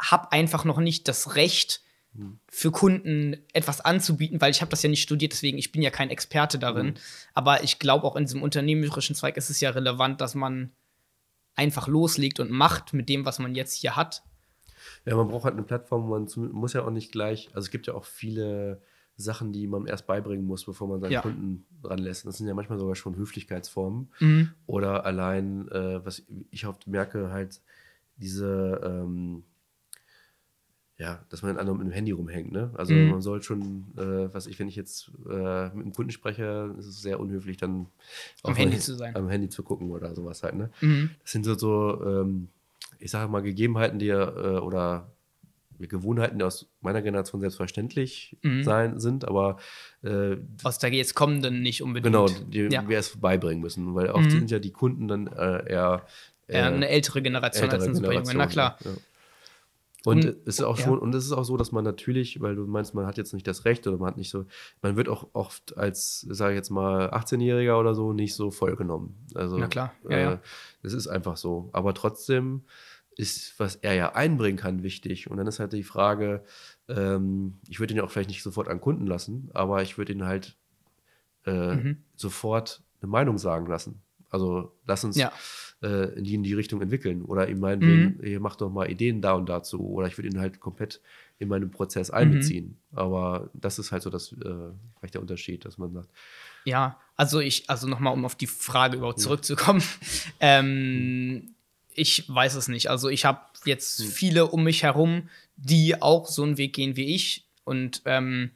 habe einfach noch nicht das Recht, mhm. für Kunden etwas anzubieten, weil ich habe das ja nicht studiert, deswegen ich bin ja kein Experte darin. Mhm. Aber ich glaube auch in diesem unternehmerischen Zweig ist es ja relevant, dass man einfach loslegt und macht mit dem, was man jetzt hier hat ja, man braucht halt eine Plattform, man muss ja auch nicht gleich, also es gibt ja auch viele Sachen, die man erst beibringen muss, bevor man seinen ja. Kunden dran lässt. Das sind ja manchmal sogar schon Höflichkeitsformen. Mhm. Oder allein, äh, was ich oft merke, halt diese, ähm, ja, dass man mit dem Handy rumhängt. Ne? Also mhm. man soll schon, äh, was ich, wenn ich jetzt äh, mit einem Kunden spreche, ist es sehr unhöflich, dann am Handy, Handy zu sein. am Handy zu gucken oder sowas halt. Ne? Mhm. Das sind so, so ähm, ich sage mal, Gegebenheiten, die ja, äh, oder Gewohnheiten, die aus meiner Generation selbstverständlich mhm. sein sind, aber äh, aus der jetzt kommenden nicht unbedingt. Genau, die ja. wir es beibringen müssen, weil oft mhm. sind ja die Kunden dann äh, eher, eher äh, eine ältere Generation ältere als unsere Generation, Na klar. Ja. Und, und es ist auch schon, und es ist auch so, dass man natürlich, weil du meinst, man hat jetzt nicht das Recht oder man hat nicht so, man wird auch oft als, sage ich jetzt mal, 18-Jähriger oder so nicht so vollgenommen. Also, Na klar, ja, äh, ja. Das ist einfach so. Aber trotzdem ist, was er ja einbringen kann, wichtig. Und dann ist halt die Frage, ähm, ich würde ihn ja auch vielleicht nicht sofort an Kunden lassen, aber ich würde ihn halt äh, mhm. sofort eine Meinung sagen lassen. Also lass uns, ja äh, die in die Richtung entwickeln. Oder ihm meinen, mhm. ihr macht doch mal Ideen da und dazu. Oder ich würde ihn halt komplett in meinen Prozess mhm. einbeziehen. Mhm. Aber das ist halt so das, äh, der Unterschied, dass man sagt. Ja, also ich, also nochmal, um auf die Frage überhaupt zurückzukommen. Ja. (laughs) ähm, mhm. ich weiß es nicht. Also ich habe jetzt mhm. viele um mich herum, die auch so einen Weg gehen wie ich. Und ähm,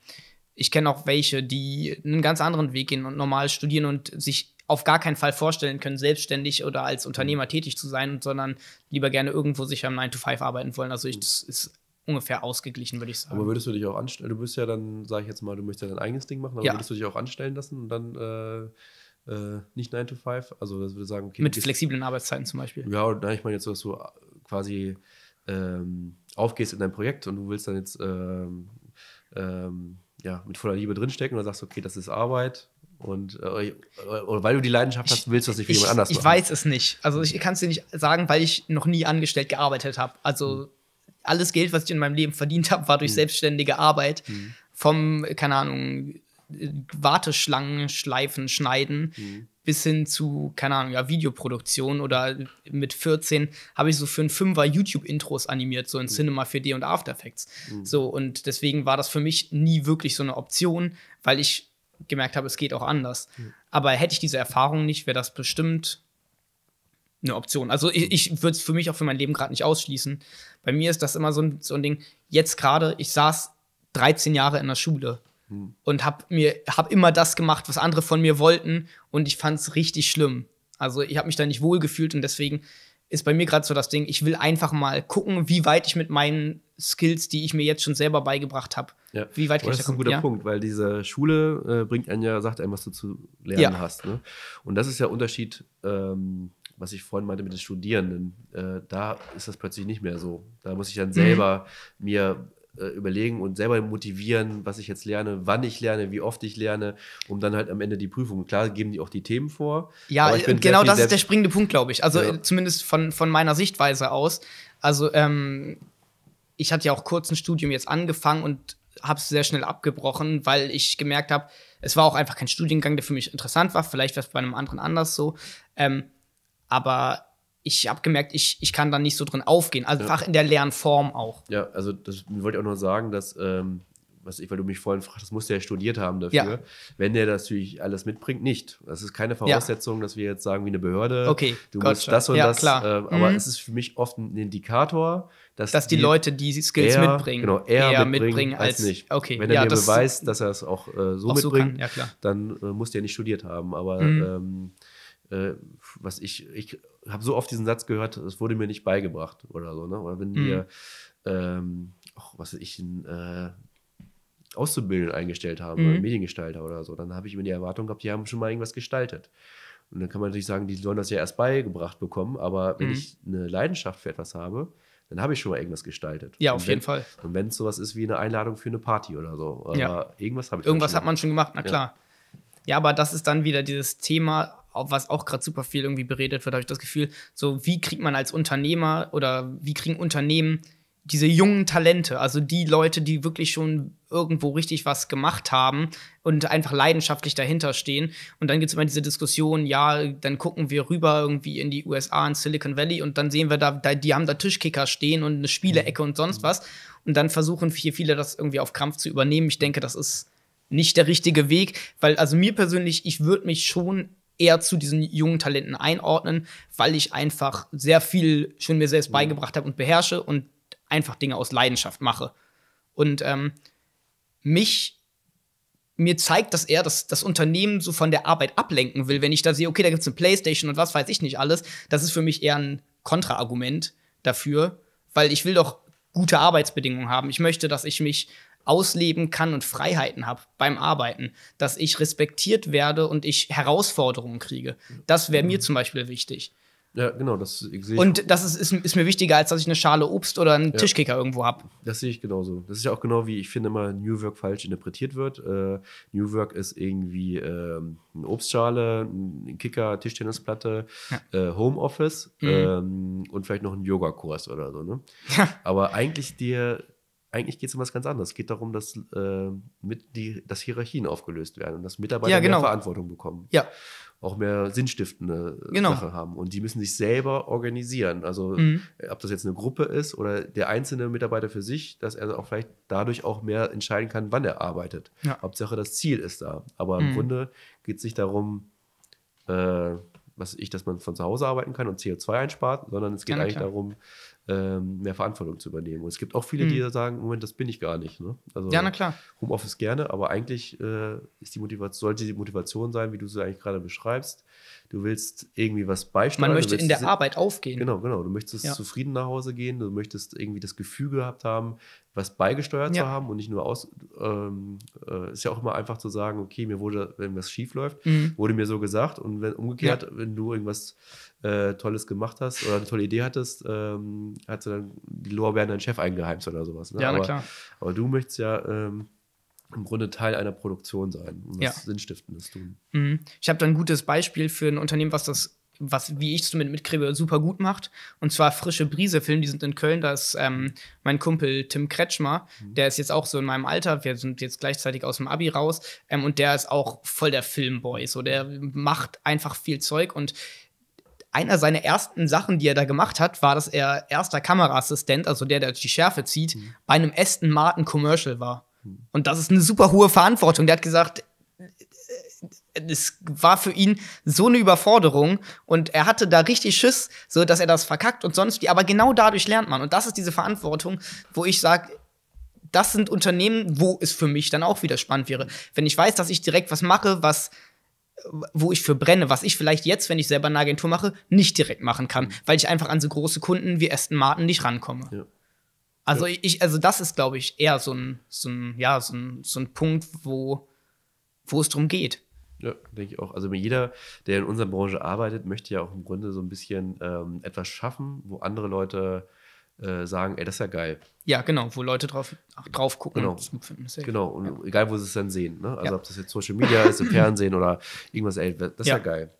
ich kenne auch welche, die einen ganz anderen Weg gehen und normal studieren und sich auf gar keinen Fall vorstellen können, selbstständig oder als mhm. Unternehmer tätig zu sein, sondern lieber gerne irgendwo sich am 9-to-5 arbeiten wollen. Also ich, mhm. das ist ungefähr ausgeglichen, würde ich sagen. Aber würdest du dich auch anstellen? Du bist ja dann, sage ich jetzt mal, du möchtest ja dein eigenes Ding machen, aber ja. würdest du dich auch anstellen lassen und dann äh, äh, nicht 9 to 5? Also das würde sagen, okay. Mit flexiblen Arbeitszeiten zum Beispiel. Ja, nein, ich meine jetzt, dass du quasi ähm, aufgehst in dein Projekt und du willst dann jetzt ähm, ähm, ja, mit voller Liebe drinstecken und dann sagst, du, okay, das ist Arbeit, und äh, äh, weil du die Leidenschaft hast, willst du das nicht für jemand anders machen. Ich weiß es nicht. Also ich kann es dir nicht sagen, weil ich noch nie angestellt gearbeitet habe. Also hm. alles Geld, was ich in meinem Leben verdient habe, war durch mhm. selbstständige Arbeit. Mhm. Vom, keine Ahnung, Warteschlangen schleifen, schneiden, mhm. bis hin zu, keine Ahnung, ja, Videoproduktion oder mit 14 habe ich so für einen Fünfer YouTube-Intros animiert, so in mhm. Cinema 4D und After Effects. Hm. So, und deswegen war das für mich nie wirklich so eine Option, weil ich gemerkt habe, es geht auch anders. Mhm. Aber hätte ich diese Erfahrung nicht, wäre das bestimmt eine Option. Also ich, ich würde es für mich auch für mein Leben gerade nicht ausschließen. Bei mir ist das immer so ein, so ein Ding, jetzt gerade, ich saß 13 Jahre in der Schule mhm. und habe mir hab immer das gemacht, was andere von mir wollten und ich fand es richtig schlimm. Also ich habe mich da nicht wohl gefühlt und deswegen ist bei mir gerade so das Ding, ich will einfach mal gucken, wie weit ich mit meinen Skills, die ich mir jetzt schon selber beigebracht habe. Ja. Wie weit kann ich da kommen? Das ist ein guter ja? Punkt, weil diese Schule äh, bringt einen ja, sagt einem, was du zu lernen ja. hast. Ne? Und das ist ja Unterschied, ähm, was ich vorhin meinte mit den Studierenden. Äh, da ist das plötzlich nicht mehr so. Da muss ich dann mhm. selber mhm. mir äh, überlegen und selber motivieren, was ich jetzt lerne, wann ich lerne, wie oft ich lerne, um dann halt am Ende die Prüfung. Klar geben die auch die Themen vor. Ja, genau das ist der springende Punkt, glaube ich. Also äh, zumindest von, von meiner Sichtweise aus. Also ähm, ich hatte ja auch kurz ein Studium jetzt angefangen und habe es sehr schnell abgebrochen, weil ich gemerkt habe, es war auch einfach kein Studiengang, der für mich interessant war. Vielleicht wäre es bei einem anderen anders so. Ähm, aber ich habe gemerkt, ich, ich kann da nicht so drin aufgehen. Also ja. einfach in der Lernform auch. Ja, also das wollte ich auch noch sagen, dass, ähm, was ich, weil du mich vorhin fragst, das muss der ja studiert haben dafür. Ja. Wenn der das natürlich alles mitbringt, nicht. Das ist keine Voraussetzung, dass wir jetzt sagen, wie eine Behörde, okay, du Gott musst das und das. Äh, aber mhm. es ist für mich oft ein Indikator, dass, dass die, die, Leute die Skills eher, mitbringen. Genau, eher, eher mitbringen, mitbringen als, als, nicht. Okay, Wenn er ja, dir das beweist, dass er es auch äh, so auch mitbringt, so ja, dann äh, muss der nicht studiert haben. Aber mhm. ähm, äh, was ich, ich habe so oft diesen Satz gehört, es wurde mir nicht beigebracht oder so. Ne? Oder wenn dir, mhm. ähm, ach, was ich, ein äh, Auszubildenden eingestellt haben, mhm. Mediengestalter oder so, dann habe ich immer die Erwartung gehabt, die haben schon mal irgendwas gestaltet. Und dann kann man natürlich sagen, die sollen das ja erst beigebracht bekommen, aber wenn mhm. ich eine Leidenschaft für etwas habe, dann habe ich schon mal irgendwas gestaltet. Ja, auf wenn, jeden Fall. Und wenn es sowas ist wie eine Einladung für eine Party oder so. Aber irgendwas habe ich Irgendwas hat man schon gemacht, na klar. Ja. ja, aber das ist dann wieder dieses Thema, was auch gerade super viel irgendwie beredet wird, habe ich das Gefühl, so wie kriegt man als Unternehmer oder wie kriegen Unternehmen diese jungen Talente, also die Leute, die wirklich schon irgendwo richtig was gemacht haben und einfach leidenschaftlich dahinter stehen. Und dann gibt's immer diese Diskussion, ja, dann gucken wir rüber irgendwie in die USA, in Silicon Valley und dann sehen wir da, da die haben da Tischkicker stehen und eine Spielecke und sonst mhm. was. Und dann versuchen hier viele das irgendwie auf Krampf zu übernehmen. Ich denke, das ist nicht der richtige Weg, weil also mir persönlich, ich würde mich schon eher zu diesen jungen Talenten einordnen, weil ich einfach sehr viel schon mir selbst mhm. beigebracht habe und beherrsche und einfach Dinge aus Leidenschaft mache. Und ähm, mich mir zeigt, dass er das, das Unternehmen so von der Arbeit ablenken will. Wenn ich da sehe, okay, da gibt es eine Playstation und was weiß ich nicht alles, das ist für mich eher ein Kontraargument dafür, weil ich will doch gute Arbeitsbedingungen haben. Ich möchte, dass ich mich ausleben kann und Freiheiten habe beim Arbeiten, dass ich respektiert werde und ich Herausforderungen kriege. Das wäre mir mhm. zum Beispiel wichtig. Ja, genau, das sehe ich. Und das ist, ist, ist, mir wichtiger, als dass ich eine Schale Obst oder einen ja. Tischkicker irgendwo habe. Das sehe ich genauso. Das ist ja auch genau wie ich finde immer New Work falsch interpretiert wird. Äh, New Work ist irgendwie äh, eine Obstschale, ein Kicker, Tischtennisplatte, ja. äh, Homeoffice mhm. ähm, und vielleicht noch ein Yogakurs oder so. Ne? Aber eigentlich dir eigentlich geht es um was ganz anderes. Es geht darum, dass, äh, mit die, dass Hierarchien aufgelöst werden und dass Mitarbeiter ja, genau. mehr Verantwortung bekommen. Ja auch mehr sinnstiftende äh, genau. Sache haben. Und die müssen sich selber organisieren. Also mhm. Äh, ob das jetzt eine Gruppe ist oder der einzelne Mitarbeiter für sich, dass er auch vielleicht dadurch auch mehr entscheiden kann, wann er arbeitet. Ja. Hauptsache das Ziel ist da. Aber im mhm. Grunde geht es nicht darum, äh, was ich, dass man von zu Hause arbeiten kann und CO2 einspart, sondern es geht ja, eigentlich klar. darum, ähm, mehr Verantwortung zu übernehmen. Und es gibt auch viele, mhm. die hm. sagen, Moment, das bin ich gar nicht. Ne? Also, ja, na klar. Homeoffice gerne, aber eigentlich äh, ist die Motivation, sollte die Motivation sein, wie du sie eigentlich gerade beschreibst. Du willst irgendwie was beisteuern. Man möchte in der Arbeit aufgehen. Genau, genau. Du möchtest ja. zufrieden nach Hause gehen, du möchtest irgendwie das Gefühl gehabt haben, was beigesteuert ja. zu haben und nicht nur aus. Ähm, äh, ist ja auch immer einfach zu sagen, okay, mir wurde, wenn was schief läuft, mhm. wurde mir so gesagt. Und wenn umgekehrt, ja. wenn du irgendwas äh, Tolles gemacht hast oder eine tolle Idee hattest, ähm, hat dann die Lorbeeren deinen Chef eingeheimst oder sowas. Ne? Ja, aber, klar. Aber du möchtest ja. Ähm, im Grunde Teil einer Produktion sein und was ja. Sinnstiftendes tun. Mhm. Ich habe da ein gutes Beispiel für ein Unternehmen, was das was, wie ich es zumindest mitkriege, super gut macht. Und zwar Frische Brise Film, die sind in Köln, da ist ähm, mein Kumpel Tim Kretschmer, mhm. der ist jetzt auch so in meinem Alter, wir sind jetzt gleichzeitig aus dem Abi raus ähm, und der ist auch voll der Filmboy, so der macht einfach viel Zeug und einer seiner ersten Sachen, die er da gemacht hat, war, dass er erster Kameraassistent, also der, der die Schärfe zieht, mhm. bei einem Aston Martin Commercial war. Mhm. Und das ist eine super hohe Verantwortung. Der hat gesagt, es war für ihn so eine Überforderung und er hatte da richtig Schiss, so dass er das verkackt und sonst wie. Aber genau dadurch lernt man und das ist diese Verantwortung, wo ich sage, das sind Unternehmen, wo es für mich dann auch wieder spannend wäre, wenn ich weiß, dass ich direkt was mache, was wo ich für brenne, was ich vielleicht jetzt, wenn ich selber eine Agentur mache, nicht direkt machen kann, weil ich einfach an so große Kunden wie Aston Martin nicht rankomme. Ja. Also ja. ich, also das ist, glaube ich, eher so ein, so ein, ja, so ein, so ein Punkt, wo, wo es darum geht. Ja, denke ich auch. Also jeder, der in unserer Branche arbeitet, möchte ja auch im Grunde so ein bisschen ähm, etwas schaffen, wo andere Leute äh, sagen, ey, das ist ja geil. Ja, genau, wo Leute drauf, drauf gucken genau. und finden. Safe. Genau, und ja. egal, wo sie es dann sehen. Ne? Also ja. ob das jetzt Social Media ist, im (clears throat) Fernsehen oder irgendwas, ey, das ist ja, ja geil.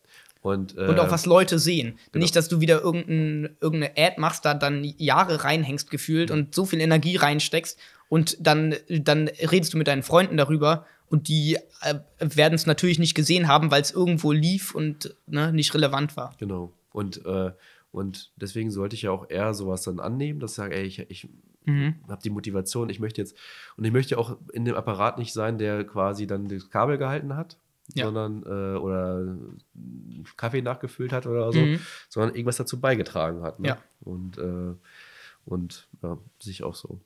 Und, äh, und, auch was Leute sehen. Genau. Nicht, dass du wieder irgendein, irgendeine Ad machst, da dann Jahre reinhängst gefühlt und so viel Energie reinsteckst und dann, dann redest du mit deinen Freunden darüber und die äh, werden es natürlich nicht gesehen haben, weil es irgendwo lief und ne, nicht relevant war. Genau. Und, äh, und deswegen sollte ich ja auch eher sowas dann annehmen, dass ich sage, ey, ich, ich mhm. habe die Motivation, ich möchte jetzt, und ich möchte auch in dem Apparat nicht sein, der quasi dann das Kabel gehalten hat, ja. sondern äh, oder Kaffee nachgefüllt hat oder so, mhm. sondern irgendwas dazu beigetragen hat. Ne? Ja. Und, äh, und ja, sich auch so.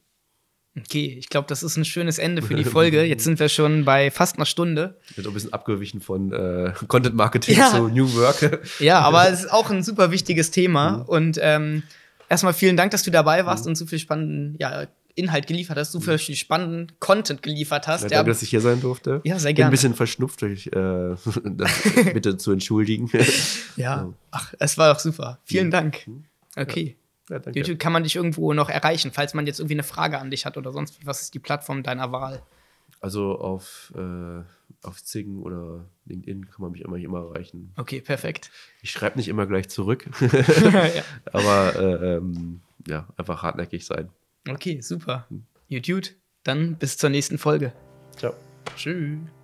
Okay, ich glaube, das ist ein schönes Ende für die (laughs) Folge. Jetzt sind wir schon bei fast einer Stunde. Wird auch ein bisschen abgewichen von äh, Content Marketing ja. zu New Work. (laughs) Ja, aber (laughs) es ist auch ein super wichtiges Thema. Mhm. Und ähm, erstmal vielen Dank, dass du dabei warst mhm. und so viel spannenden ja, Inhalt geliefert hast, so mhm. viel mhm. spannenden Content geliefert hast. Ja, danke, dass ich hier sein durfte. Ja, sehr gerne. Bin ein bisschen verschnupft, euch äh, bitte zu entschuldigen. ja. ja, ach, es war doch super. Vielen mhm. Dank. Mhm. Okay. Ja, YouTube kann man dich irgendwo noch erreichen, falls man jetzt irgendwie eine Frage an dich hat oder sonst Was ist die Plattform deiner Wahl? Also auf, äh, auf Zing oder LinkedIn kann man mich immer, immer erreichen. Okay, perfekt. Ich schreibe nicht immer gleich zurück, (laughs) (laughs) ja. aber äh, ähm, ja, einfach hartnäckig sein. Okay, super. Hm. YouTube, dann bis zur nächsten Folge. Ciao. Tschüss.